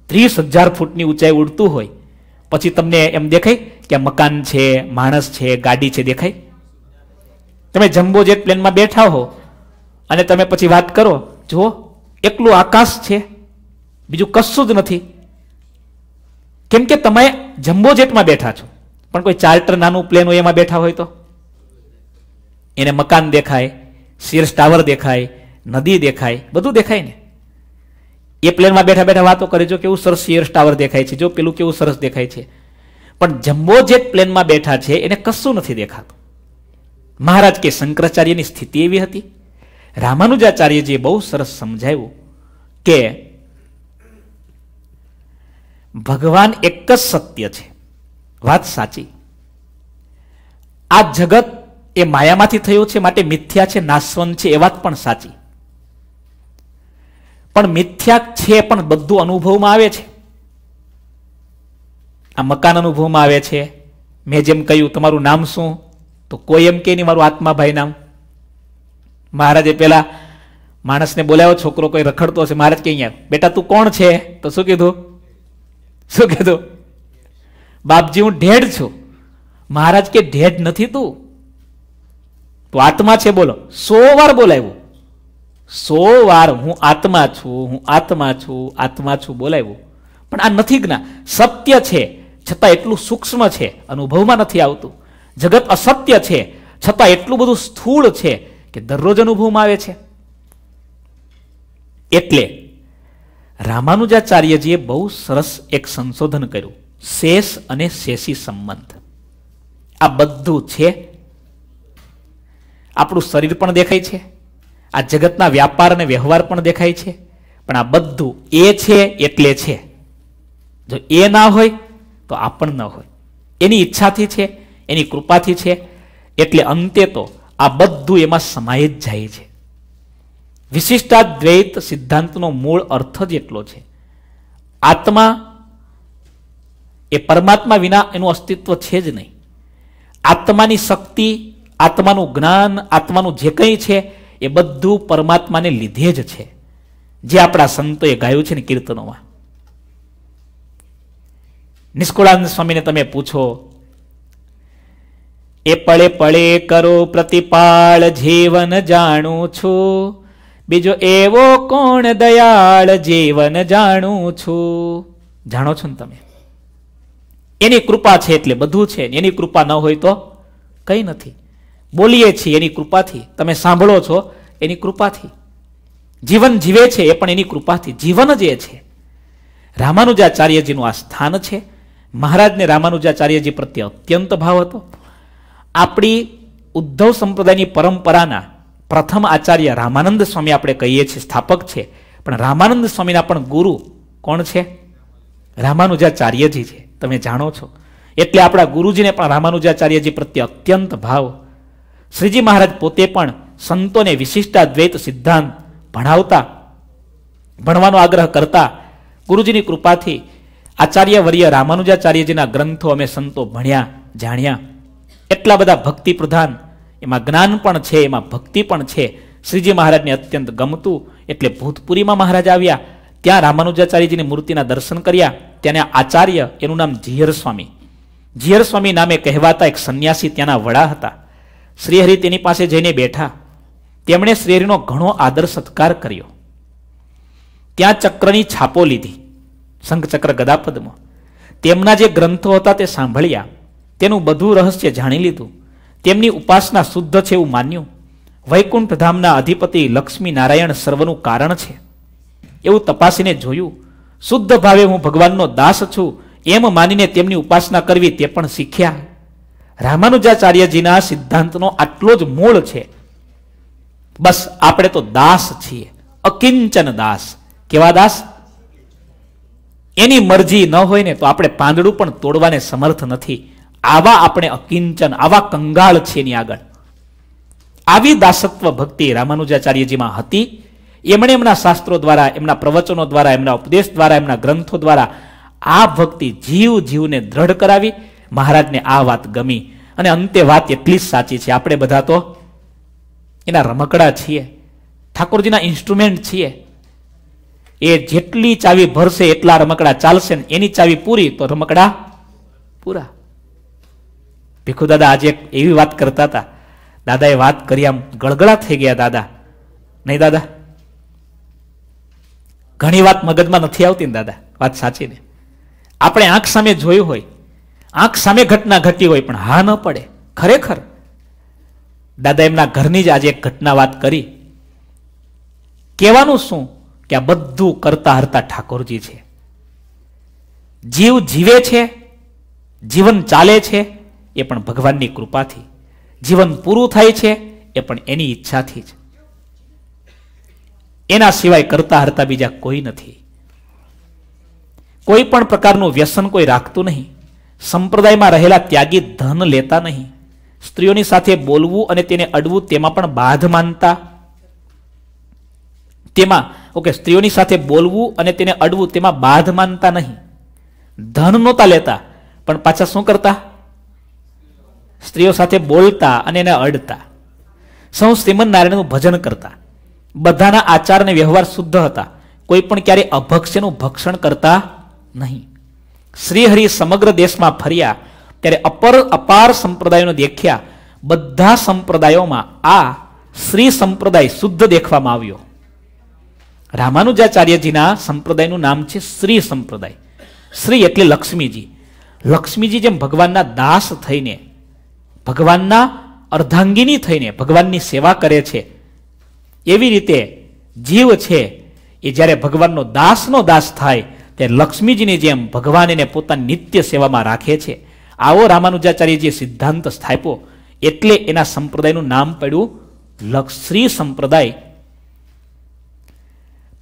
ત્રીસ હજાર ફૂટની ઊંચાઈ ઉડતું હોય પછી તમને એમ દેખાય કે મકાન છે માણસ છે ગાડી છે દેખાય તમે જમ્બો જેટ પ્લેનમાં બેઠા હો અને તમે પછી વાત કરો જુઓ એકલું આકાશ છે બીજું કશું જ નથી કેમ કે તમે જમ્બો જેટમાં બેઠા છો પણ કોઈ ચાર્ટર નાનું પ્લેન હોય એમાં બેઠા હોય તો એને મકાન દેખાય શીર્ષ ટાવર દેખાય નદી દેખાય બધું દેખાય ને એ પ્લેનમાં બેઠા બેઠા વાતો કરે જો કેવું સરસ શીર્ષ ટાવર દેખાય છે જો પેલું કેવું સરસ દેખાય છે પણ જમ્બો જેટ પ્લેનમાં બેઠા છે એને કશું નથી દેખાતું મહારાજ કે શંકરાચાર્યની સ્થિતિ એવી હતી રામાનુજાચાર્યજીએ બહુ સરસ સમજાવ્યું કે ભગવાન એક જ સત્ય છે વાત સાચી આ જગત એ માયામાંથી થયું છે માટે મિથ્યા છે નાશવન છે એ વાત પણ સાચી પણ મિથ્યા છે પણ બધું અનુભવમાં આવે છે આ મકાન અનુભવમાં આવે છે મેં જેમ કહ્યું તમારું નામ શું તો કોઈ એમ કે નહીં મારું આત્માભાઈ નામ મહારાજે પહેલાં માણસને બોલાવ્યો છોકરો કોઈ રખડતો હશે મહારાજ કે અહીંયા બેટા તું કોણ છે તો શું કીધું શું કીધું બાપજી હું ઢેઢ છું મહારાજ કે ઢેઢ નથી તું તું આત્મા છે બોલો સો વાર બોલાવ્યું સો વાર હું આત્મા છું હું આત્મા છું આત્મા છું બોલાવ્યું પણ આ નથી જ્ઞાન સત્ય છે છતાં એટલું સૂક્ષ્મ છે અનુભવમાં નથી આવતું જગત અસત્ય છે છતાં એટલું બધું સ્થૂળ છે કે દરરોજ અનુભવમાં આવે છે એટલે રામાનુજાચાર્યજીએ બહુ સરસ એક સંશોધન કર્યું શેષ અને શેષી સંબંધ આ બધું છે આપણું શરીર પણ દેખાય છે આ જગતના વ્યાપાર અને વ્યવહાર પણ દેખાય છે પણ આ બધું એ છે એટલે છે જો એ ના હોય તો આ પણ ન હોય એની ઈચ્છાથી છે એની કૃપાથી છે એટલે અંતે તો આ બધું એમાં સમાય જ જાય છે વિશિષ્ટાદ્વૈત સિદ્ધાંતનો મૂળ અર્થ જ એટલો છે આત્મા એ પરમાત્મા વિના એનું અસ્તિત્વ છે જ નહીં આત્માની શક્તિ આત્માનું જ્ઞાન આત્માનું જે કંઈ છે એ બધું પરમાત્માને લીધે જ છે જે આપણા સંતોએ ગાયું છે ને કીર્તનોમાં નિષ્કુળાનંદ સ્વામીને તમે પૂછો એ પળે પળે કરો પ્રતિપાળ જીવન જાણું છું બીજો એવો કોણ દયાળ જીવન જાણું છું જાણો છો ને તમે એની કૃપા છે એટલે બધું છે એની કૃપા ન હોય તો કંઈ નથી બોલીએ છીએ એની કૃપાથી તમે સાંભળો છો એની કૃપાથી જીવન જીવે છે એ પણ એની કૃપાથી જીવન જ એ છે રામાનુજાચાર્યજીનું આ સ્થાન છે મહારાજને રામાનુજાચાર્યજી પ્રત્યે અત્યંત ભાવ હતો આપણી ઉદ્ધવ સંપ્રદાયની પરંપરાના પ્રથમ આચાર્ય રામાનંદ સ્વામી આપણે કહીએ છીએ સ્થાપક છે પણ રામાનંદ સ્વામીના પણ ગુરુ કોણ છે રામાનુજાચાર્યજી છે તમે જાણો છો એટલે આપણા ગુરુજીને પણ રામાનુજાચાર્યજી પ્રત્યે અત્યંત ભાવ શ્રીજી મહારાજ પોતે પણ સંતોને વિશિષ્ટાદ્વૈત સિદ્ધાંત ભણાવતા ભણવાનો આગ્રહ કરતા ગુરુજીની કૃપાથી આચાર્ય વર્ય રામાનુજાચાર્યજીના ગ્રંથો અમે સંતો ભણ્યા જાણ્યા એટલા બધા ભક્તિ પ્રધાન એમાં જ્ઞાન પણ છે એમાં ભક્તિ પણ છે શ્રીજી મહારાજને અત્યંત ગમતું એટલે ભૂતપુરીમાં મહારાજ આવ્યા ત્યાં રામાનુજાચાર્યજીની મૂર્તિના દર્શન કર્યા ત્યાંના આચાર્ય એનું નામ જીયર સ્વામી જીયર સ્વામી નામે કહેવાતા એક સંન્યાસી ત્યાંના વડા હતા શ્રીહરિ તેની પાસે જઈને બેઠા તેમણે શ્રીહરિનો ઘણો આદર સત્કાર કર્યો ત્યાં ચક્રની છાપો લીધી શંખચક્ર ગદાપદમાં તેમના જે ગ્રંથો હતા તે સાંભળ્યા તેનું બધું રહસ્ય જાણી લીધું તેમની ઉપાસના શુદ્ધ છે એવું માન્યું વૈકુંઠ ધામના અધિપતિ નારાયણ સર્વનું કારણ છે એવું તપાસીને જોયું શુદ્ધ ભાવે હું ભગવાનનો દાસ છું એમ માનીને તેમની ઉપાસના કરવી તે પણ શીખ્યા રામાનુજાચાર્યજીના સિદ્ધાંતનો આટલો જ મૂળ છે બસ આપણે તો દાસ છીએ અકિંચન દાસ કેવા દાસ એની મરજી ન હોય ને તો આપણે પાંદડું પણ તોડવાને સમર્થ નથી આવા આપણે અકિંચન આવા કંગાળ છે એની આગળ આવી દાસત્વ ભક્તિ રામાનુજાચાર્યજીમાં હતી એમણે એમના શાસ્ત્રો દ્વારા એમના પ્રવચનો દ્વારા એમના ઉપદેશ દ્વારા એમના ગ્રંથો દ્વારા આ ભક્તિ જીવ જીવને દ્રઢ કરાવી મહારાજને આ વાત ગમી અને અંતે વાત એટલી જ સાચી છે આપણે બધા તો એના રમકડા છીએ ઠાકોરજીના ઇન્સ્ટ્રુમેન્ટ છીએ એ જેટલી ચાવી ભરશે એટલા રમકડા ચાલશે ને એની ચાવી પૂરી તો રમકડા પૂરા ભીખુ દાદા આજે એવી વાત કરતા હતા દાદાએ વાત કરી આમ ગળગળા થઈ ગયા દાદા નહીં દાદા ઘણી વાત મગજમાં નથી આવતી ને દાદા વાત સાચી આપણે આંખ સામે જોયું હોય આંખ સામે ઘટના ઘટી હોય પણ હા ન પડે ખરેખર દાદા એમના ઘરની જ આજે એક ઘટના વાત કરી કહેવાનું શું કે આ બધું કરતા હરતા ઠાકોરજી છે જીવ જીવે છે જીવન ચાલે છે એ પણ ભગવાનની કૃપાથી જીવન પૂરું થાય છે એ પણ એની ઈચ્છાથી જ એના સિવાય કરતા હરતા બીજા કોઈ નથી કોઈ પણ પ્રકારનું વ્યસન કોઈ રાખતું નહીં સંપ્રદાયમાં રહેલા ત્યાગી ધન લેતા નહીં સ્ત્રીઓની સાથે બોલવું અને તેને અડવું તેમાં પણ બાધ માનતા તેમાં ઓકે સ્ત્રીઓની સાથે બોલવું અને તેને અડવું તેમાં બાધ માનતા નહીં ધન નહોતા લેતા પણ પાછા શું કરતા સ્ત્રીઓ સાથે બોલતા અને એને અડતા સૌ શ્રીમદનારાયણનું ભજન કરતા બધાના આચાર અને વ્યવહાર શુદ્ધ હતા કોઈ પણ ક્યારે અભક્ષ્યનું ભક્ષણ કરતા નહીં શ્રીહરિ સમગ્ર દેશમાં ફર્યા ત્યારે અપર અપાર સંપ્રદાયોને દેખ્યા બધા સંપ્રદાયોમાં આ શ્રી સંપ્રદાય શુદ્ધ દેખવામાં આવ્યો રામાનુજાચાર્યજીના સંપ્રદાયનું નામ છે શ્રી સંપ્રદાય શ્રી એટલે લક્ષ્મીજી લક્ષ્મીજી જેમ ભગવાનના દાસ થઈને ભગવાનના અર્ધાંગીની થઈને ભગવાનની સેવા કરે છે એવી રીતે જીવ છે એ જ્યારે ભગવાનનો દાસનો દાસ થાય ત્યારે લક્ષ્મીજીની જેમ ભગવાન એને પોતાની નિત્ય સેવામાં રાખે છે આવો રામાનુજાચાર્યજીએ સિદ્ધાંત સ્થાપ્યો એટલે એના સંપ્રદાયનું નામ પડ્યું લક્ષ શ્રી સંપ્રદાય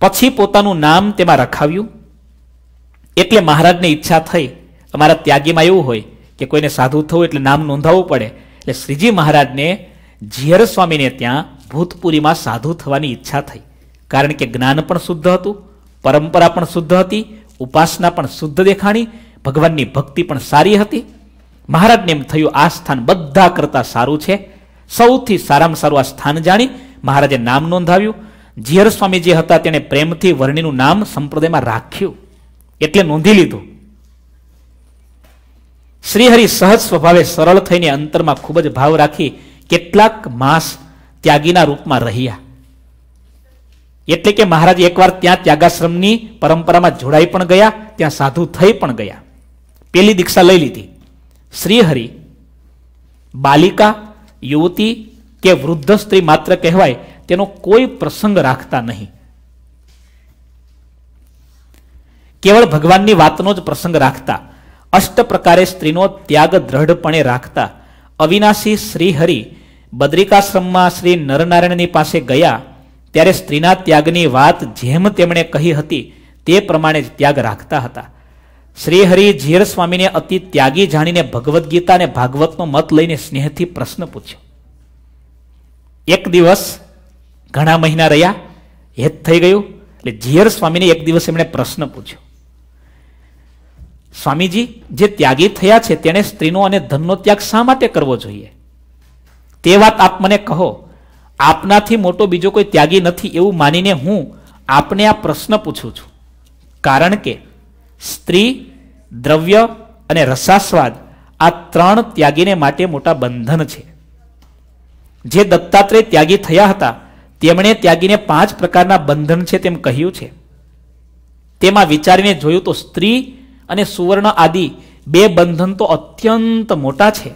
પછી પોતાનું નામ તેમાં રખાવ્યું એટલે મહારાજને ઈચ્છા થઈ અમારા ત્યાગીમાં એવું હોય કે કોઈને સાધુ થવું એટલે નામ નોંધાવવું પડે એટલે શ્રીજી મહારાજને જીયર સ્વામીને ત્યાં ભૂતપુરીમાં સાધુ થવાની ઈચ્છા થઈ કારણ કે જ્ઞાન પણ શુદ્ધ હતું પરંપરા પણ શુદ્ધ હતી ઉપાસના પણ શુદ્ધ દેખાણી ભગવાનની ભક્તિ પણ સારી હતી મહારાજને એમ થયું આ સ્થાન બધા કરતાં સારું છે સૌથી સારામાં સારું આ સ્થાન જાણી મહારાજે નામ નોંધાવ્યું ઝિયર સ્વામી જે હતા તેણે પ્રેમથી વર્ણિનું નામ સંપ્રદાયમાં રાખ્યું એટલે નોંધી લીધું શ્રીહરિ સહજ સ્વભાવે સરળ થઈને અંતરમાં ખૂબ જ ભાવ રાખી કેટલાક માસ ત્યાગીના રૂપમાં રહ્યા એટલે કે મહારાજ એકવાર ત્યાં ત્યાગાશ્રમની પરંપરામાં જોડાઈ પણ ગયા ત્યાં સાધુ થઈ પણ ગયા પેલી દીક્ષા લઈ લીધી શ્રીહરિ બાલિકા યુવતી કે વૃદ્ધ સ્ત્રી માત્ર કહેવાય તેનો કોઈ પ્રસંગ રાખતા નહીં કેવળ ભગવાનની વાતનો જ પ્રસંગ રાખતા અષ્ટ પ્રકારે સ્ત્રીનો ત્યાગ દ્રઢપણે રાખતા અવિનાશી શ્રીહરિ બદ્રિકાશ્રમમાં શ્રી નરનારાયણની પાસે ગયા ત્યારે સ્ત્રીના ત્યાગની વાત જેમ તેમણે કહી હતી તે પ્રમાણે જ ત્યાગ રાખતા હતા શ્રીહરિ ઝીર સ્વામીને અતિ ત્યાગી જાણીને ભગવદ્ ગીતા અને ભાગવતનો મત લઈને સ્નેહથી પ્રશ્ન પૂછ્યો એક દિવસ ઘણા મહિના રહ્યા હેત થઈ ગયું એટલે ઝિયર સ્વામીને એક દિવસ એમણે પ્રશ્ન પૂછ્યો સ્વામીજી જે ત્યાગી થયા છે તેણે સ્ત્રીનો અને ધનનો ત્યાગ શા માટે કરવો જોઈએ તે વાત આપ મને કહો આપનાથી મોટો બીજો કોઈ ત્યાગી નથી એવું માનીને હું આપને આ પ્રશ્ન પૂછું છું કારણ કે સ્ત્રી દ્રવ્ય અને રસાસ્વાદ આ ત્રણ ત્યાગીને માટે મોટા બંધન છે જે દત્તાત્રેય ત્યાગી થયા હતા તેમણે ત્યાગીને પાંચ પ્રકારના બંધન છે તેમ કહ્યું છે તેમાં વિચારીને જોયું તો સ્ત્રી અને સુવર્ણ આદિ બે બંધન તો અત્યંત મોટા છે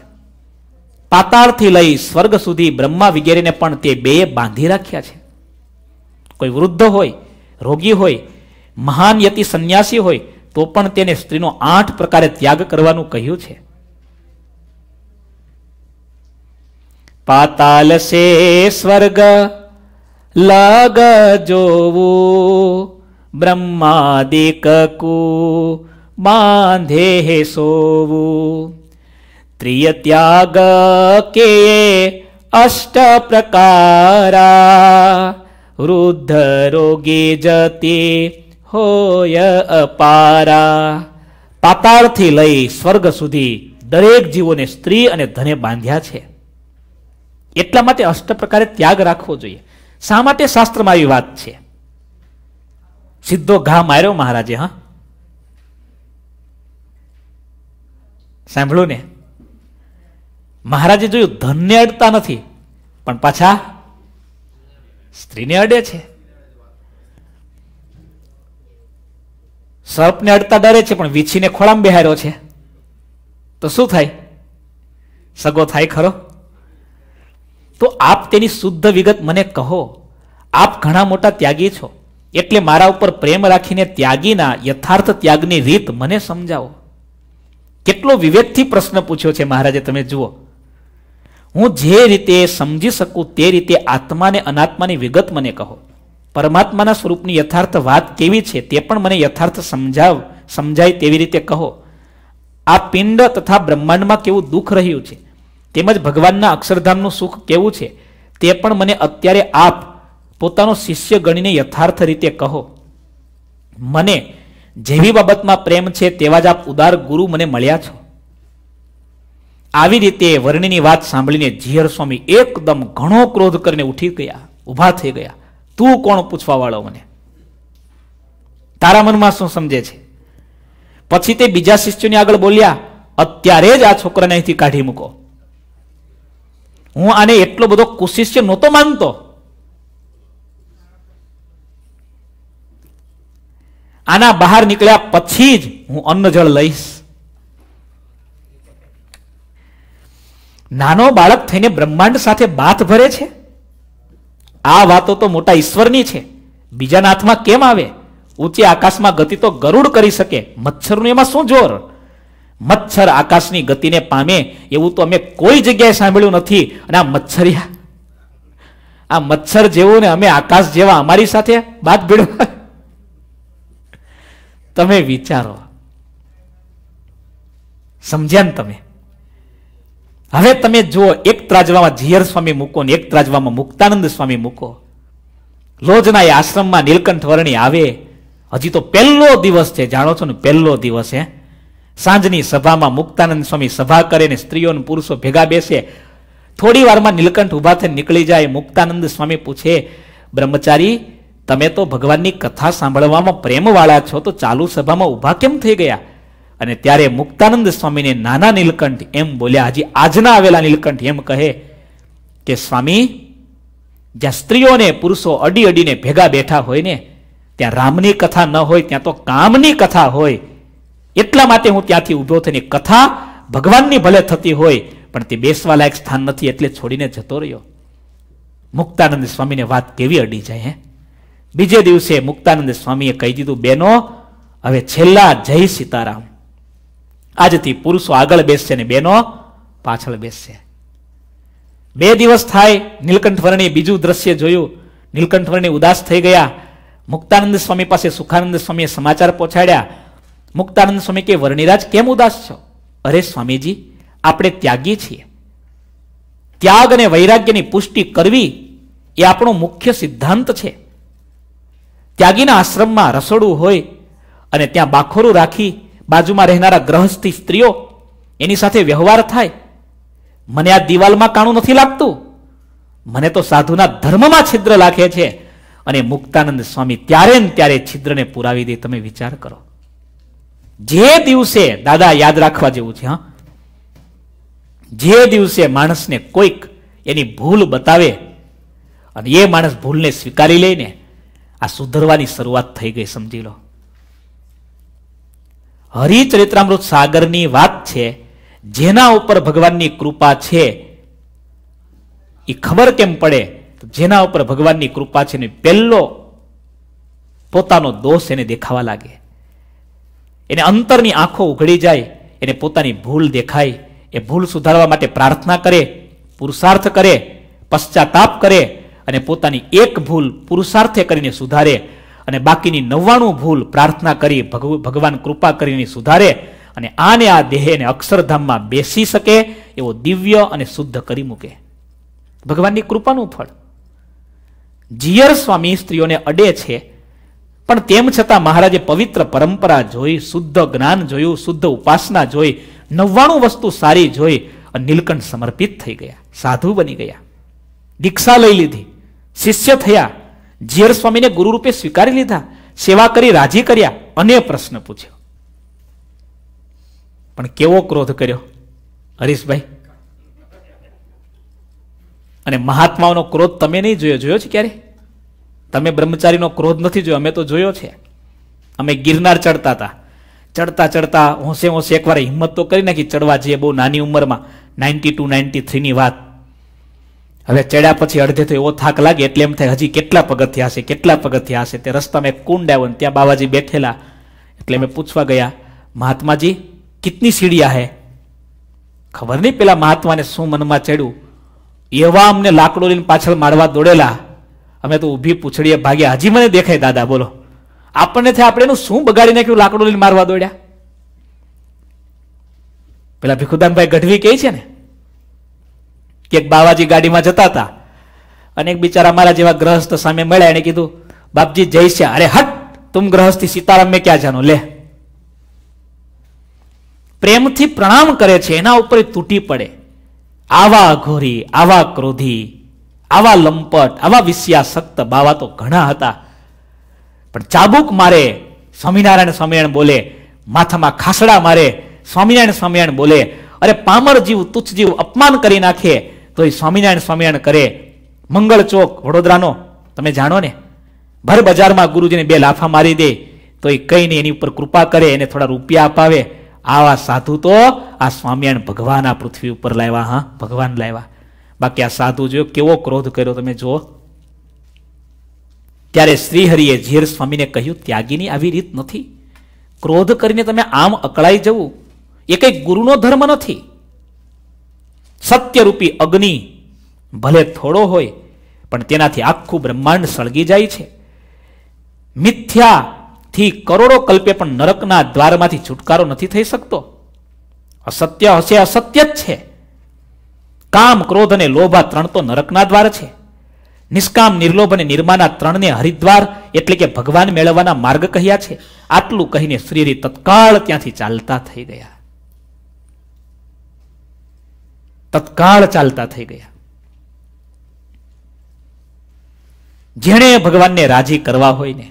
પાતાળથી લઈ સ્વર્ગ સુધી બ્રહ્મા વગેરેને પણ તે બે બાંધી રાખ્યા છે કોઈ વૃદ્ધ હોય રોગી હોય મહાન યતિ સંન્યાસી હોય તો પણ તેને સ્ત્રીનો આઠ પ્રકારે ત્યાગ કરવાનું કહ્યું છે પાતાલ સે સ્વર્ગ લગ જોવું બ્રહ્માદિકુ બાંધે હે સોવું ત્રિય ત્યાગ કે અષ્ટ પ્રકારા વૃદ્ધ રોગી જતી હોય અપારા પાતાળથી લઈ સ્વર્ગ સુધી દરેક જીવોને સ્ત્રી અને ધને બાંધ્યા છે એટલા માટે અષ્ટ પ્રકારે ત્યાગ રાખવો જોઈએ શા માટે શાસ્ત્રમાં આવી વાત છે સીધો ઘા માર્યો મહારાજે હા સાંભળ્યું ને મહારાજે જોયું ધનને અડતા નથી પણ પાછા સ્ત્રીને અડે છે સર્પને અડતા ડરે છે પણ વીછીને ખોળામ બેહાર્યો છે તો શું થાય સગો થાય ખરો તો આપ તેની શુદ્ધ વિગત મને કહો આપ ઘણા મોટા ત્યાગી છો એટલે મારા ઉપર પ્રેમ રાખીને ત્યાગીના યથાર્થ ત્યાગની રીત મને સમજાવો કેટલો વિવેકથી પ્રશ્ન પૂછ્યો છે મહારાજે તમે જુઓ હું જે રીતે સમજી શકું તે રીતે આત્માને અનાત્માની વિગત મને કહો પરમાત્માના સ્વરૂપની યથાર્થ વાત કેવી છે તે પણ મને યથાર્થ સમજાવ સમજાય તેવી રીતે કહો આ પિંડ તથા બ્રહ્માંડમાં કેવું દુઃખ રહ્યું છે તેમજ ભગવાનના અક્ષરધામનું સુખ કેવું છે તે પણ મને અત્યારે આપ પોતાનો શિષ્ય ગણીને યથાર્થ રીતે કહો મને જેવી બાબતમાં પ્રેમ છે તેવા જ આપ ઉદાર ગુરુ મને મળ્યા છો આવી રીતે વર્ણિની વાત સાંભળીને જીહર સ્વામી એકદમ ઘણો ક્રોધ કરીને ઉઠી ગયા ઊભા થઈ ગયા તું કોણ પૂછવાવાળો મને તારા મનમાં શું સમજે છે પછી તે બીજા શિષ્યોને આગળ બોલ્યા અત્યારે જ આ છોકરાને અહીંથી કાઢી મૂકો હું આને એટલો બધો કુશિષ્ય નહોતો માનતો આના બહાર નીકળ્યા પછી જ હું અન્નજળ લઈશ નાનો બાળક થઈને બ્રહ્માંડ સાથે બાથ ભરે છે આ વાતો તો મોટા ઈશ્વરની છે બીજાના હાથમાં કેમ આવે ઊંચે આકાશમાં ગતિ તો ગરુડ કરી શકે મચ્છરનું એમાં શું જોર મચ્છર આકાશની ગતિને પામે એવું તો અમે કોઈ જગ્યાએ સાંભળ્યું નથી અને આ મચ્છરિયા આ મચ્છર જેવું ને અમે આકાશ જેવા અમારી સાથે બાદ ભીડવા તમે વિચારો સમજ્યા ને તમે હવે તમે જુઓ એક ત્રાજવામાં જીયર સ્વામી મૂકો ને એક ત્રાજવામાં મુક્તાનંદ સ્વામી મૂકો લોજના એ આશ્રમમાં નીલકંઠ વર્ણી આવે હજી તો પહેલો દિવસ છે જાણો છો ને પહેલો દિવસ હે સાંજની સભામાં મુક્તાનંદ સ્વામી સભા કરે ને સ્ત્રીઓ પુરુષો ભેગા બેસે થોડી વારમાં નીલકંઠ ઊભા થઈને નીકળી જાય મુક્તાનંદ સ્વામી પૂછે બ્રહ્મચારી તમે તો ભગવાનની કથા સાંભળવામાં પ્રેમવાળા છો તો ચાલુ સભામાં ઊભા કેમ થઈ ગયા અને ત્યારે મુક્તાનંદ સ્વામીને નાના નીલકંઠ એમ બોલ્યા હજી આજના આવેલા નીલકંઠ એમ કહે કે સ્વામી જ્યાં સ્ત્રીઓને પુરુષો અડી અડીને ભેગા બેઠા હોય ને ત્યાં રામની કથા ન હોય ત્યાં તો કામની કથા હોય એટલા માટે હું ત્યાંથી ઊભો થઈને કથા ભગવાનની ભલે થતી હોય પણ તે બેસવા લાયક સ્થાન નથી એટલે છોડીને જતો રહ્યો મુક્તાનંદ સ્વામીને વાત કેવી અડી જાય હે બીજે દિવસે મુક્તાનંદ સ્વામીએ કહી દીધું બેનો હવે છેલ્લા જય સીતારામ આજથી પુરુષો આગળ બેસશે ને બેનો પાછળ બેસશે બે દિવસ થાય નીલકંઠ બીજું દ્રશ્ય જોયું નીલકંઠ ઉદાસ થઈ ગયા મુક્તાનંદ સ્વામી પાસે સુખાનંદ સ્વામીએ સમાચાર પહોંચાડ્યા મુક્તાનંદ સ્વામી કે વર્ણિરાજ કેમ ઉદાસ છો અરે સ્વામીજી આપણે ત્યાગી છીએ ત્યાગ અને વૈરાગ્યની પુષ્ટિ કરવી એ આપણો મુખ્ય સિદ્ધાંત છે ત્યાગીના આશ્રમમાં રસોડું હોય અને ત્યાં બાખોરું રાખી બાજુમાં રહેનારા ગ્રહસ્થી સ્ત્રીઓ એની સાથે વ્યવહાર થાય મને આ દિવાલમાં કાણું નથી લાગતું મને તો સાધુના ધર્મમાં છિદ્ર લાખે છે અને મુક્તાનંદ સ્વામી ત્યારે ને ત્યારે છિદ્રને પુરાવી દે તમે વિચાર કરો જે દિવસે દાદા યાદ રાખવા જેવું છે હા જે દિવસે માણસને કોઈક એની ભૂલ બતાવે અને એ માણસ ભૂલને સ્વીકારી લઈને આ સુધરવાની શરૂઆત થઈ ગઈ સમજી લો હરિચરિત્રામૃત સાગરની વાત છે જેના ઉપર ભગવાનની કૃપા છે એ ખબર કેમ પડે જેના ઉપર ભગવાનની કૃપા છે એને પહેલો પોતાનો દોષ એને દેખાવા લાગે એને અંતરની આંખો ઉઘડી જાય એને પોતાની ભૂલ દેખાય એ ભૂલ સુધારવા માટે પ્રાર્થના કરે પુરુષાર્થ કરે પશ્ચાતાપ કરે અને પોતાની એક ભૂલ પુરુષાર્થે કરીને સુધારે અને બાકીની નવ્વાણું ભૂલ પ્રાર્થના કરી ભગવાન કૃપા કરીને સુધારે અને આને આ દેહને અક્ષરધામમાં બેસી શકે એવો દિવ્ય અને શુદ્ધ કરી મૂકે ભગવાનની કૃપાનું ફળ જીયર સ્વામી સ્ત્રીઓને અડે છે પણ તેમ છતાં મહારાજે પવિત્ર પરંપરા જોઈ શુદ્ધ જ્ઞાન જોયું શુદ્ધ ઉપાસના જોઈ નવ્વાણું વસ્તુ સારી જોઈ અને નીલકંઠ સમર્પિત થઈ ગયા સાધુ બની ગયા દીક્ષા લઈ લીધી શિષ્ય થયા ઝેર સ્વામીને ગુરુરૂપે સ્વીકારી લીધા સેવા કરી રાજી કર્યા અને પ્રશ્ન પૂછ્યો પણ કેવો ક્રોધ કર્યો હરીશભાઈ અને મહાત્માઓનો ક્રોધ તમે નહીં જોયો જોયો છે ક્યારે તમે બ્રહ્મચારીનો ક્રોધ નથી જોયો અમે તો જોયો છે અમે ગિરનાર ચડતા હતા ચડતા ચડતા હોંશે હોંશે એકવાર હિંમત તો કરી નાખી ચડવા જઈએ બહુ નાની ઉંમરમાં નાઇન્ટી ટુ નાઇન્ટી થ્રીની વાત હવે ચડ્યા પછી અડધે તો એવો થાક લાગે એટલે એમ થાય હજી કેટલા પગથિયા હશે કેટલા પગથિયા હશે તે રસ્તામાં એક કુંડ આવ્યો ને ત્યાં બાવાજી બેઠેલા એટલે અમે પૂછવા ગયા મહાત્માજી કેટલી સીડિયા હે ખબર નહીં પેલા મહાત્માને શું મનમાં ચડ્યું એવા અમને લાકડો લઈને પાછળ મારવા દોડેલા અમે તો ઊભી પૂછડીએ ભાગ્યા હજી મને દેખાય દાદા બોલો આપણને છે આપણે એનું શું બગાડી નાખ્યું લાકડું લઈને મારવા દોડ્યા પેલા ભીખુદાનભાઈ ગઢવી કહે છે ને કે એક બાવાજી ગાડીમાં જતા હતા અને એક બિચારા મારા જેવા ગ્રહસ્થ સામે મળ્યા એને કીધું બાપજી જય છે અરે હટ તુમ ગ્રહસ્થી સીતારામ મેં ક્યાં જાણો લે પ્રેમથી પ્રણામ કરે છે એના ઉપર તૂટી પડે આવા ઘોરી આવા ક્રોધી આવા લંપટ આવા વિસ્યાસક્ત બાવા તો ઘણા હતા પણ ચાબુક મારે સ્વામિનારાયણ સ્વામિનારાયણ બોલે માથામાં ખાસડા મારે સ્વામિનારાયણ સ્વામિનારાયણ બોલે અરે પામર જીવ તુચ્છ જીવ અપમાન કરી નાખે તો એ સ્વામિનારાયણ સ્વામિનારાયણ કરે મંગળ ચોક વડોદરાનો તમે જાણો ને ભર બજારમાં ગુરુજીને બે લાફા મારી દે તો એ કંઈ નહીં એની ઉપર કૃપા કરે એને થોડા રૂપિયા અપાવે આવા સાધુ તો આ સ્વામિનારાયણ ભગવાન આ પૃથ્વી ઉપર લાવ્યા હા ભગવાન લાવ્યા બાકી આ સાધુ જોયો કેવો ક્રોધ કર્યો તમે જુઓ ત્યારે શ્રીહરિએ ઝીર સ્વામીને કહ્યું ત્યાગીની આવી રીત નથી ક્રોધ કરીને તમે આમ અકળાઈ જવું એ કંઈ ગુરુનો ધર્મ નથી સત્યરૂપી અગ્નિ ભલે થોડો હોય પણ તેનાથી આખું બ્રહ્માંડ સળગી જાય છે મિથ્યાથી કરોડો કલ્પે પણ નરકના દ્વારમાંથી છુટકારો નથી થઈ શકતો અસત્ય હશે અસત્ય જ છે કામ ક્રોધ અને લોભ આ ત્રણ તો નરકના દ્વાર છે નિષ્કામ નિર્લોભ અને નિર્માના ત્રણને હરિદ્વાર એટલે કે ભગવાન મેળવવાના માર્ગ કહ્યા છે આટલું કહીને શ્રીરી તત્કાળ ત્યાંથી ચાલતા થઈ ગયા તત્કાળ ચાલતા થઈ ગયા જેણે ભગવાનને રાજી કરવા હોય ને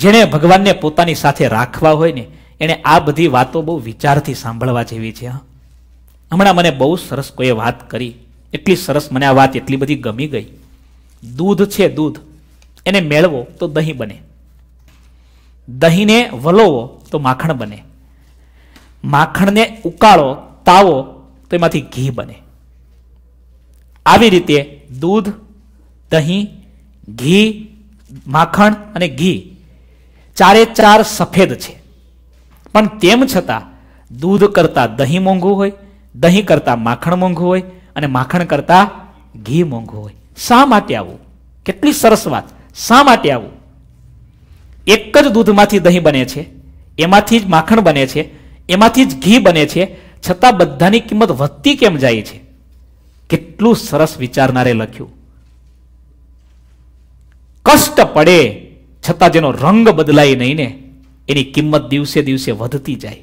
જેણે ભગવાનને પોતાની સાથે રાખવા હોય ને એણે આ બધી વાતો બહુ વિચારથી સાંભળવા જેવી છે હા હમણાં મને બહુ સરસ કોઈએ વાત કરી એટલી સરસ મને આ વાત એટલી બધી ગમી ગઈ દૂધ છે દૂધ એને મેળવો તો દહીં બને દહીંને વલોવો તો માખણ બને માખણને ઉકાળો તાવો તો એમાંથી ઘી બને આવી રીતે દૂધ દહીં ઘી માખણ અને ઘી ચારે ચાર સફેદ છે પણ તેમ છતાં દૂધ કરતાં દહીં મોંઘું હોય દહીં કરતા માખણ મોંઘું હોય અને માખણ કરતા ઘી મોંઘું હોય શા માટે આવું કેટલી સરસ વાત શા માટે આવું એક જ દૂધમાંથી દહીં બને છે એમાંથી જ માખણ બને છે એમાંથી જ ઘી બને છે છતાં બધાની કિંમત વધતી કેમ જાય છે કેટલું સરસ વિચારનારે લખ્યું કષ્ટ પડે છતાં જેનો રંગ બદલાય નહીં ને એની કિંમત દિવસે દિવસે વધતી જાય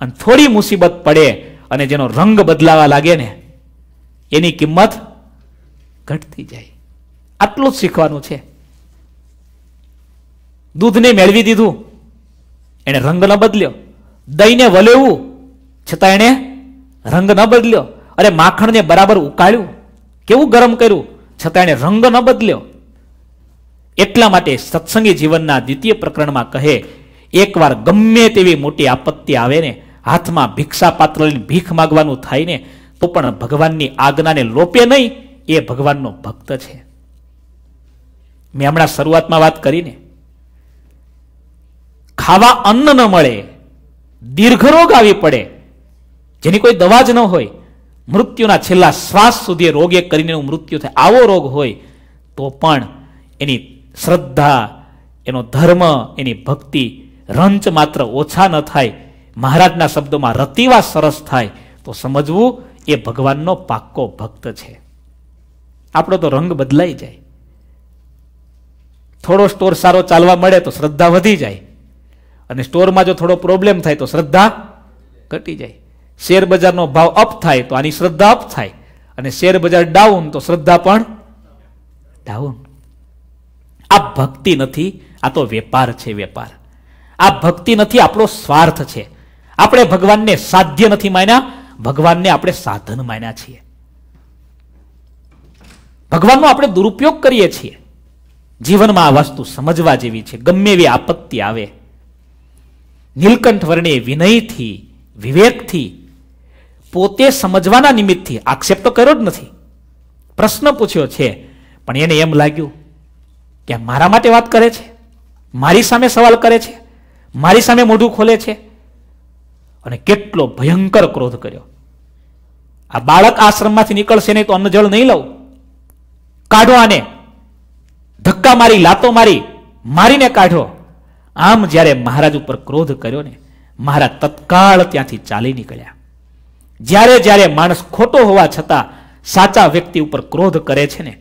અને થોડી મુસીબત પડે અને જેનો રંગ બદલાવા લાગે ને એની કિંમત ઘટતી જાય આટલું જ શીખવાનું છે દૂધને મેળવી દીધું એને રંગ ન બદલ્યો દહીંને વલેવું છતાં એણે રંગ ન બદલ્યો અરે માખણને બરાબર ઉકાળ્યું કેવું ગરમ કર્યું છતાં એણે રંગ ન બદલ્યો એટલા માટે સત્સંગી જીવનના દ્વિતીય પ્રકરણમાં કહે એકવાર ગમે તેવી મોટી આપત્તિ આવે ને હાથમાં ભિક્ષા પાત્ર લઈને ભીખ માગવાનું થાય ને તો પણ ભગવાનની આજ્ઞાને લોપે નહીં એ ભગવાનનો ભક્ત છે મેં હમણાં શરૂઆતમાં વાત કરીને ખાવા અન્ન ન મળે દીર્ઘરોગ આવી પડે જેની કોઈ દવા જ ન હોય મૃત્યુના છેલ્લા શ્વાસ સુધી રોગ એક કરીને મૃત્યુ થાય આવો રોગ હોય તો પણ એની શ્રદ્ધા એનો ધર્મ એની ભક્તિ રંચ માત્ર ઓછા ન થાય મહારાજના શબ્દોમાં રતિવા સરસ થાય તો સમજવું એ ભગવાનનો પાક્કો ભક્ત છે આપણો તો રંગ બદલાઈ જાય થોડો સ્ટોર સારો ચાલવા મળે તો શ્રદ્ધા વધી જાય અને સ્ટોરમાં જો થોડો પ્રોબ્લેમ થાય તો શ્રદ્ધા ઘટી જાય શેર બજારનો ભાવ અપ થાય તો આની શ્રદ્ધા અપ થાય અને શેર બજાર ડાઉન તો શ્રદ્ધા પણ ડાઉન આ ભક્તિ નથી આ તો વેપાર છે વેપાર આ ભક્તિ નથી આપણો સ્વાર્થ છે આપણે ભગવાનને સાધ્ય નથી માન્યા ભગવાનને આપણે સાધન માન્યા છીએ ભગવાનનો આપણે દુરુપયોગ કરીએ છીએ જીવનમાં આ વસ્તુ સમજવા જેવી છે ગમે એવી આપત્તિ આવે નીલકંઠ વર્ણે વિનયથી વિવેકથી પોતે સમજવાના નિમિત્તથી આક્ષેપ તો કર્યો જ નથી પ્રશ્ન પૂછ્યો છે પણ એને એમ લાગ્યું કે મારા માટે વાત કરે છે મારી સામે સવાલ કરે છે મારી સામે મોઢું ખોલે છે અને કેટલો ભયંકર ક્રોધ કર્યો આ બાળક આશ્રમમાંથી નીકળશે નહીં તો અન્ન જળ નહીં લઉં કાઢો આને ધક્કા મારી લાતો મારી મારીને કાઢો આમ જ્યારે મહારાજ ઉપર ક્રોધ કર્યો ને મહારાજ તત્કાળ ત્યાંથી ચાલી નીકળ્યા જ્યારે જ્યારે માણસ ખોટો હોવા છતાં સાચા વ્યક્તિ ઉપર ક્રોધ કરે છે ને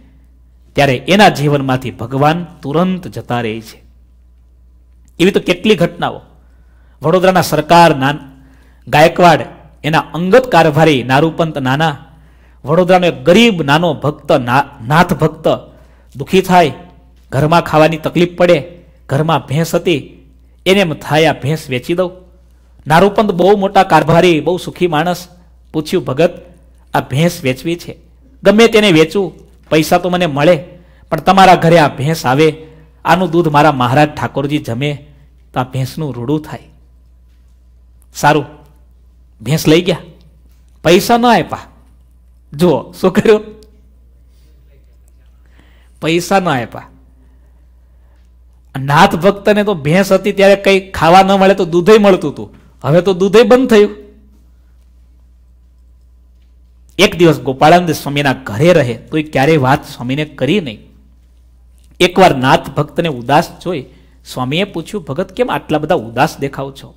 ત્યારે એના જીવનમાંથી ભગવાન તુરંત જતા રહે છે એવી તો કેટલી ઘટનાઓ વડોદરાના સરકાર ગાયકવાડ એના અંગત કારભારી નારૂપંત નાના વડોદરાનો એક ગરીબ નાનો ભક્ત નાથ ભક્ત દુઃખી થાય ઘરમાં ખાવાની તકલીફ પડે ઘરમાં ભેંસ હતી એને એમ થાય આ ભેંસ વેચી દઉં નારૂપંત બહુ મોટા કારભારી બહુ સુખી માણસ પૂછ્યું ભગત આ ભેંસ વેચવી છે ગમે તેને વેચું પૈસા તો મને મળે પણ તમારા ઘરે આ ભેંસ આવે આનું દૂધ મારા મહારાજ ઠાકોરજી જમે તો આ ભેંસનું રૂડું થાય સારું ભેંસ લઈ ગયા પૈસા ન આપ્યા જુઓ શું કર્યું પૈસા ન આપ્યા નાથ ભક્તને તો ભેંસ હતી ત્યારે કંઈ ખાવા ન મળે તો દૂધે મળતું હતું હવે તો દૂધે બંધ થયું એક દિવસ ગોપાળાનંદ સ્વામીના ઘરે રહે તો એ ક્યારેય વાત સ્વામીને કરી નહીં એકવાર નાથ ભક્તને ઉદાસ જોઈ સ્વામીએ પૂછ્યું ભગત કેમ આટલા બધા ઉદાસ દેખાવ છો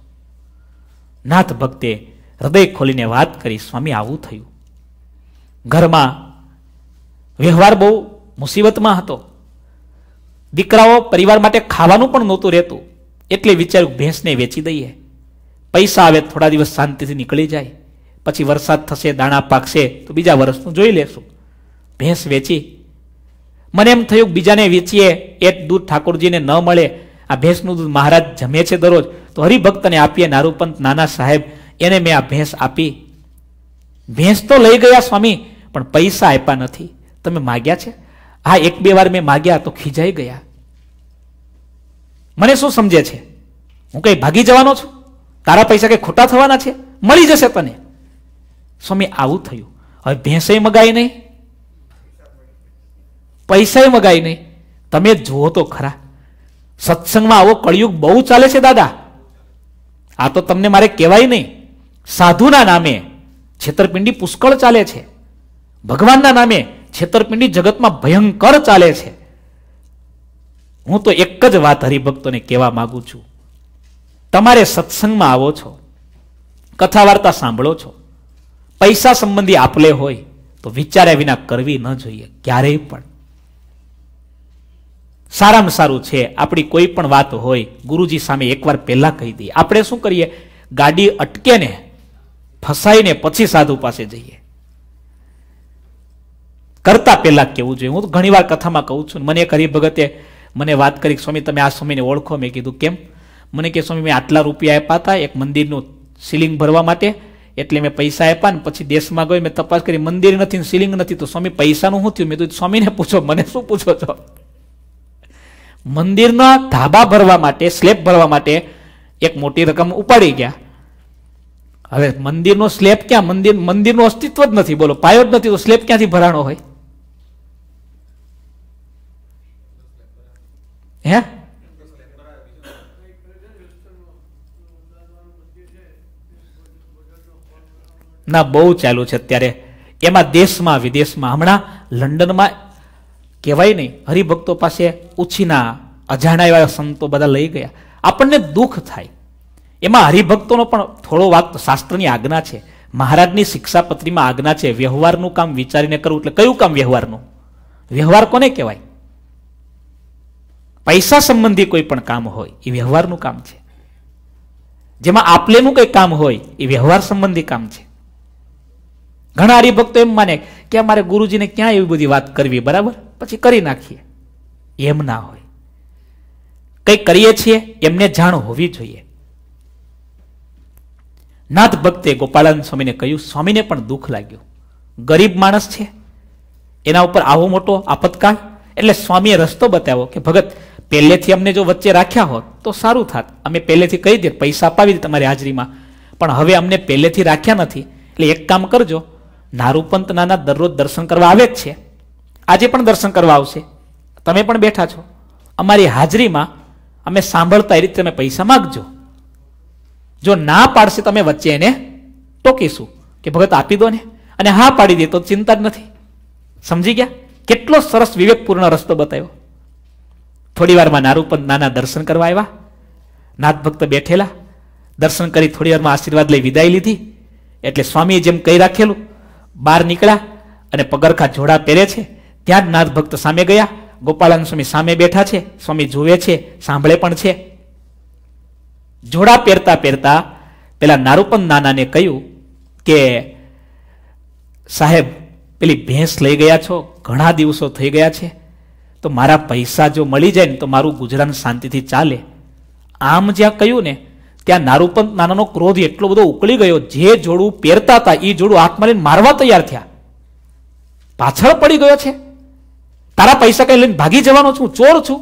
નાથ ભક્તે હૃદય ખોલીને વાત કરી સ્વામી આવું થયું ઘરમાં વ્યવહાર બહુ મુસીબતમાં હતો દીકરાઓ પરિવાર માટે ખાવાનું પણ નહોતું રહેતું એટલે વિચાર્યું ભેંસને વેચી દઈએ પૈસા આવે થોડા દિવસ શાંતિથી નીકળી જાય પછી વરસાદ થશે દાણા પાકશે તો બીજા વર્ષનું જોઈ લેશું ભેંસ વેચી મને એમ થયું બીજાને વેચીએ એ દૂધ ઠાકોરજીને ન મળે આ ભેંસનું દૂધ મહારાજ જમે છે દરરોજ તો હરિભક્તને આપીએ નારૂપંત નાના સાહેબ એને મેં આ ભેંસ આપી ભેંસ તો લઈ ગયા સ્વામી પણ પૈસા આપ્યા નથી તમે માગ્યા છે હા એક બે વાર મેં માગ્યા તો ખીજાઈ ગયા મને શું સમજે છે હું કંઈ ભાગી જવાનો છું તારા પૈસા કંઈ ખોટા થવાના છે મળી જશે તને સ્વામી આવું થયું હવે ભેંસે મગાઈ નહીં પૈસા મગાઈ નહીં તમે જુઓ તો ખરા સત્સંગમાં આવો કળિયુગ બહુ ચાલે છે દાદા આ તો તમને મારે કહેવાય નહીં સાધુના નામે છેતરપિંડી પુષ્કળ ચાલે છે ભગવાનના નામે છેતરપિંડી જગતમાં ભયંકર ચાલે છે હું તો એક જ વાત હરિભક્તોને કહેવા માગું છું તમારે સત્સંગમાં આવો છો કથા વાર્તા સાંભળો છો પૈસા સંબંધી આપલે હોય તો વિચાર્યા વિના કરવી ન જોઈએ ક્યારેય પણ સારામાં સારું છે આપણી કોઈ પણ વાત હોય ગુરુજી સામે એકવાર પહેલાં કહી દઈએ આપણે શું કરીએ ગાડી અટકે ને ફસાઈને પછી સાધુ પાસે જઈએ કરતા પહેલા કેવું જોઈએ હું તો ઘણીવાર કથામાં કહું છું મને એક હરિભગતે મને વાત કરી સ્વામી તમે આ સ્વામીને ઓળખો મેં કીધું કેમ મને કે સ્વામી મેં આટલા રૂપિયા આપ્યા હતા એક મંદિરનું સીલિંગ ભરવા માટે એટલે મેં પૈસા આપ્યા ને પછી દેશમાં ગયો મેં તપાસ કરી મંદિર નથી સીલિંગ નથી તો સ્વામી પૈસાનું શું થયું મેં તો સ્વામીને પૂછો મને શું પૂછો છો મંદિરના ધાબા ભરવા માટે સ્લેબ ભરવા માટે એક મોટી રકમ ઉપાડી ગયા હવે મંદિરનો સ્લેબ ક્યાં મંદિર મંદિરનું અસ્તિત્વ જ નથી બોલો પાયો જ નથી તો સ્લેબ ક્યાંથી ભરાણો હોય હે ના બહુ ચાલુ છે અત્યારે એમાં દેશમાં વિદેશમાં હમણાં લંડનમાં કહેવાય નહીં હરિભક્તો પાસે ઉછીના અજાણા એવા સંતો બધા લઈ ગયા આપણને દુઃખ થાય એમાં હરિભક્તોનો પણ થોડો વાત શાસ્ત્રની આજ્ઞા છે મહારાજની શિક્ષા પત્રીમાં આજ્ઞા છે વ્યવહારનું કામ વિચારીને કરવું એટલે કયું કામ વ્યવહારનું વ્યવહાર કોને કહેવાય પૈસા સંબંધી કોઈ પણ કામ હોય એ વ્યવહારનું કામ છે જેમાં આપલેનું કંઈ કામ હોય એ વ્યવહાર સંબંધી કામ છે ઘણા હરિભક્તો એમ માને કે અમારે ગુરુજીને ક્યાં એવી બધી વાત કરવી બરાબર પછી કરી નાખીએ એમ ના હોય કંઈ કરીએ છીએ એમને જાણ હોવી જોઈએ નાથ ભક્તે ગોપાળાનંદ સ્વામીને કહ્યું સ્વામીને પણ દુઃખ લાગ્યું ગરીબ માણસ છે એના ઉપર આવો મોટો આપતકાળ એટલે સ્વામીએ રસ્તો બતાવ્યો કે ભગત પહેલેથી અમને જો વચ્ચે રાખ્યા હોત તો સારું થાત અમે પહેલેથી કહી દે પૈસા અપાવી દે તમારી હાજરીમાં પણ હવે અમને પહેલેથી રાખ્યા નથી એટલે એક કામ કરજો નારૂપંત નાના દરરોજ દર્શન કરવા આવે જ છે આજે પણ દર્શન કરવા આવશે તમે પણ બેઠા છો અમારી હાજરીમાં અમે સાંભળતા એ રીતે તમે પૈસા માગજો જો ના પાડશે તમે વચ્ચે એને ટોકીશું કે ભગત આપી દો ને અને હા પાડી દે તો ચિંતા જ નથી સમજી ગયા કેટલો સરસ વિવેકપૂર્ણ રસ્તો બતાવ્યો થોડી વારમાં નારૂપંત નાના દર્શન કરવા આવ્યા નાથ ભક્ત બેઠેલા દર્શન કરી થોડી વારમાં આશીર્વાદ લઈ વિદાય લીધી એટલે સ્વામીએ જેમ કહી રાખેલું બહાર નીકળ્યા અને પગરખા જોડા પહેરે છે ત્યાં જ નાથ ભક્ત સામે ગયા ગોપાલન સ્વામી સામે બેઠા છે સ્વામી જુએ છે સાંભળે પણ છે જોડા પહેરતા પહેરતા પેલા નારૂપન નાનાને કહ્યું કે સાહેબ પેલી ભેંસ લઈ ગયા છો ઘણા દિવસો થઈ ગયા છે તો મારા પૈસા જો મળી જાય ને તો મારું ગુજરાન શાંતિથી ચાલે આમ જ્યાં કહ્યું ને ત્યાં નારૂપંત નાનાનો ક્રોધ એટલો બધો ઉકળી ગયો જે જોડું પહેરતા હતા એ જોડું હાથમાં લઈને મારવા તૈયાર થયા પાછળ પડી ગયો છે તારા પૈસા કઈ લઈને ભાગી જવાનો છું ચોર છું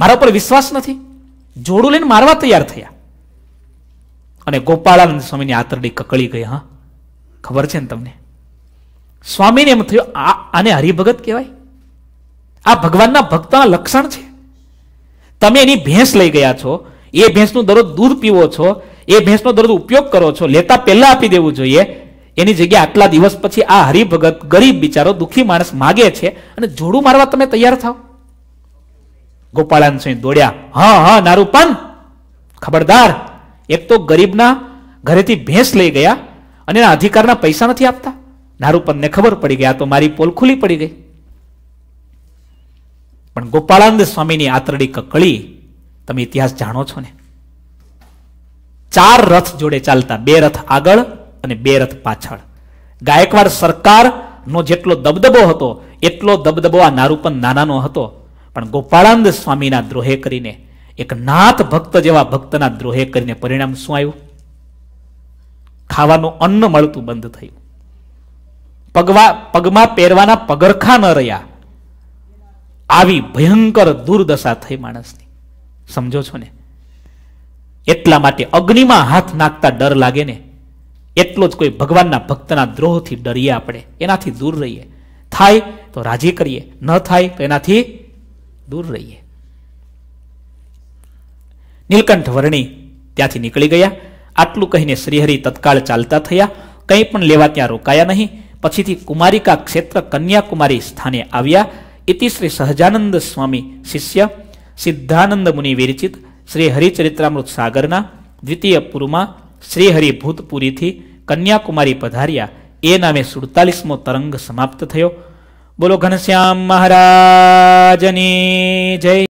મારા પર વિશ્વાસ નથી જોડું લઈને મારવા તૈયાર થયા અને ગોપાળાનંદ સ્વામીની આતરડી કકળી ગઈ હા ખબર છે ને તમને સ્વામીને એમ થયું આ આને હરિભગત કહેવાય આ ભગવાનના ભક્તના લક્ષણ છે તમે એની ભેંસ લઈ ગયા છો એ ભેંસનું દરરોજ દૂધ પીવો છો એ ભેંસનો દરરોજ ઉપયોગ કરો છો લેતા પહેલા આપી દેવું જોઈએ એની જગ્યાએ આટલા દિવસ પછી આ હરિભગત ગરીબ બિચારો દુઃખી માણસ માગે છે અને જોડું મારવા તમે તૈયાર થાવ ગોપાળાન સિંહ દોડ્યા હા હા નારૂપન ખબરદાર એક તો ગરીબના ઘરેથી ભેંસ લઈ ગયા અને એના અધિકારના પૈસા નથી આપતા નારૂપનને ખબર પડી ગયા તો મારી પોલ ખુલી પડી ગઈ પણ ગોપાળાનંદ સ્વામીની આતરડી કકળી તમે ઇતિહાસ જાણો છો ને ચાર રથ જોડે ચાલતા બે રથ આગળ અને બે રથ પાછળ ગાયકવાડ નો જેટલો દબદબો હતો એટલો દબદબો આ નારૂપન નાનાનો હતો પણ ગોપાળાનંદ સ્વામીના દ્રોહે કરીને એક નાથ ભક્ત જેવા ભક્તના દ્રોહે કરીને પરિણામ શું આવ્યું ખાવાનું અન્ન મળતું બંધ થયું પગવા પગમાં પહેરવાના પગરખા ન રહ્યા આવી ભયંકર દુર્દશા થઈ માણસની સમજો છો ને એટલા માટે અગ્નિમાં હાથ નાખતા ડર લાગે ને એટલો જ કોઈ ભગવાનના ભક્તના દ્રોહથી ડરીએ આપણે એનાથી દૂર રહીએ થાય તો રાજી કરીએ ન થાય તો એનાથી દૂર રહીએ નીલકંઠ વર્ણી ત્યાંથી નીકળી ગયા આટલું કહીને શ્રીહરિ તત્કાળ ચાલતા થયા કંઈ પણ લેવા ત્યાં રોકાયા નહીં પછીથી કુમારિકા ક્ષેત્ર કન્યાકુમારી સ્થાને આવ્યા ઇતિ શ્રી સહજાનંદ સ્વામી શિષ્ય સિદ્ધાનંદ મુનિ વિરચિત શ્રી હરિચરિત્રામૃત સાગરના દ્વિતીય પૂરમાં શ્રીહરિ ભૂતપુરીથી કન્યાકુમારી પધાર્યા એ નામે સુડતાલીસમો તરંગ સમાપ્ત થયો બોલો ઘનશ્યામ મહારાજની જય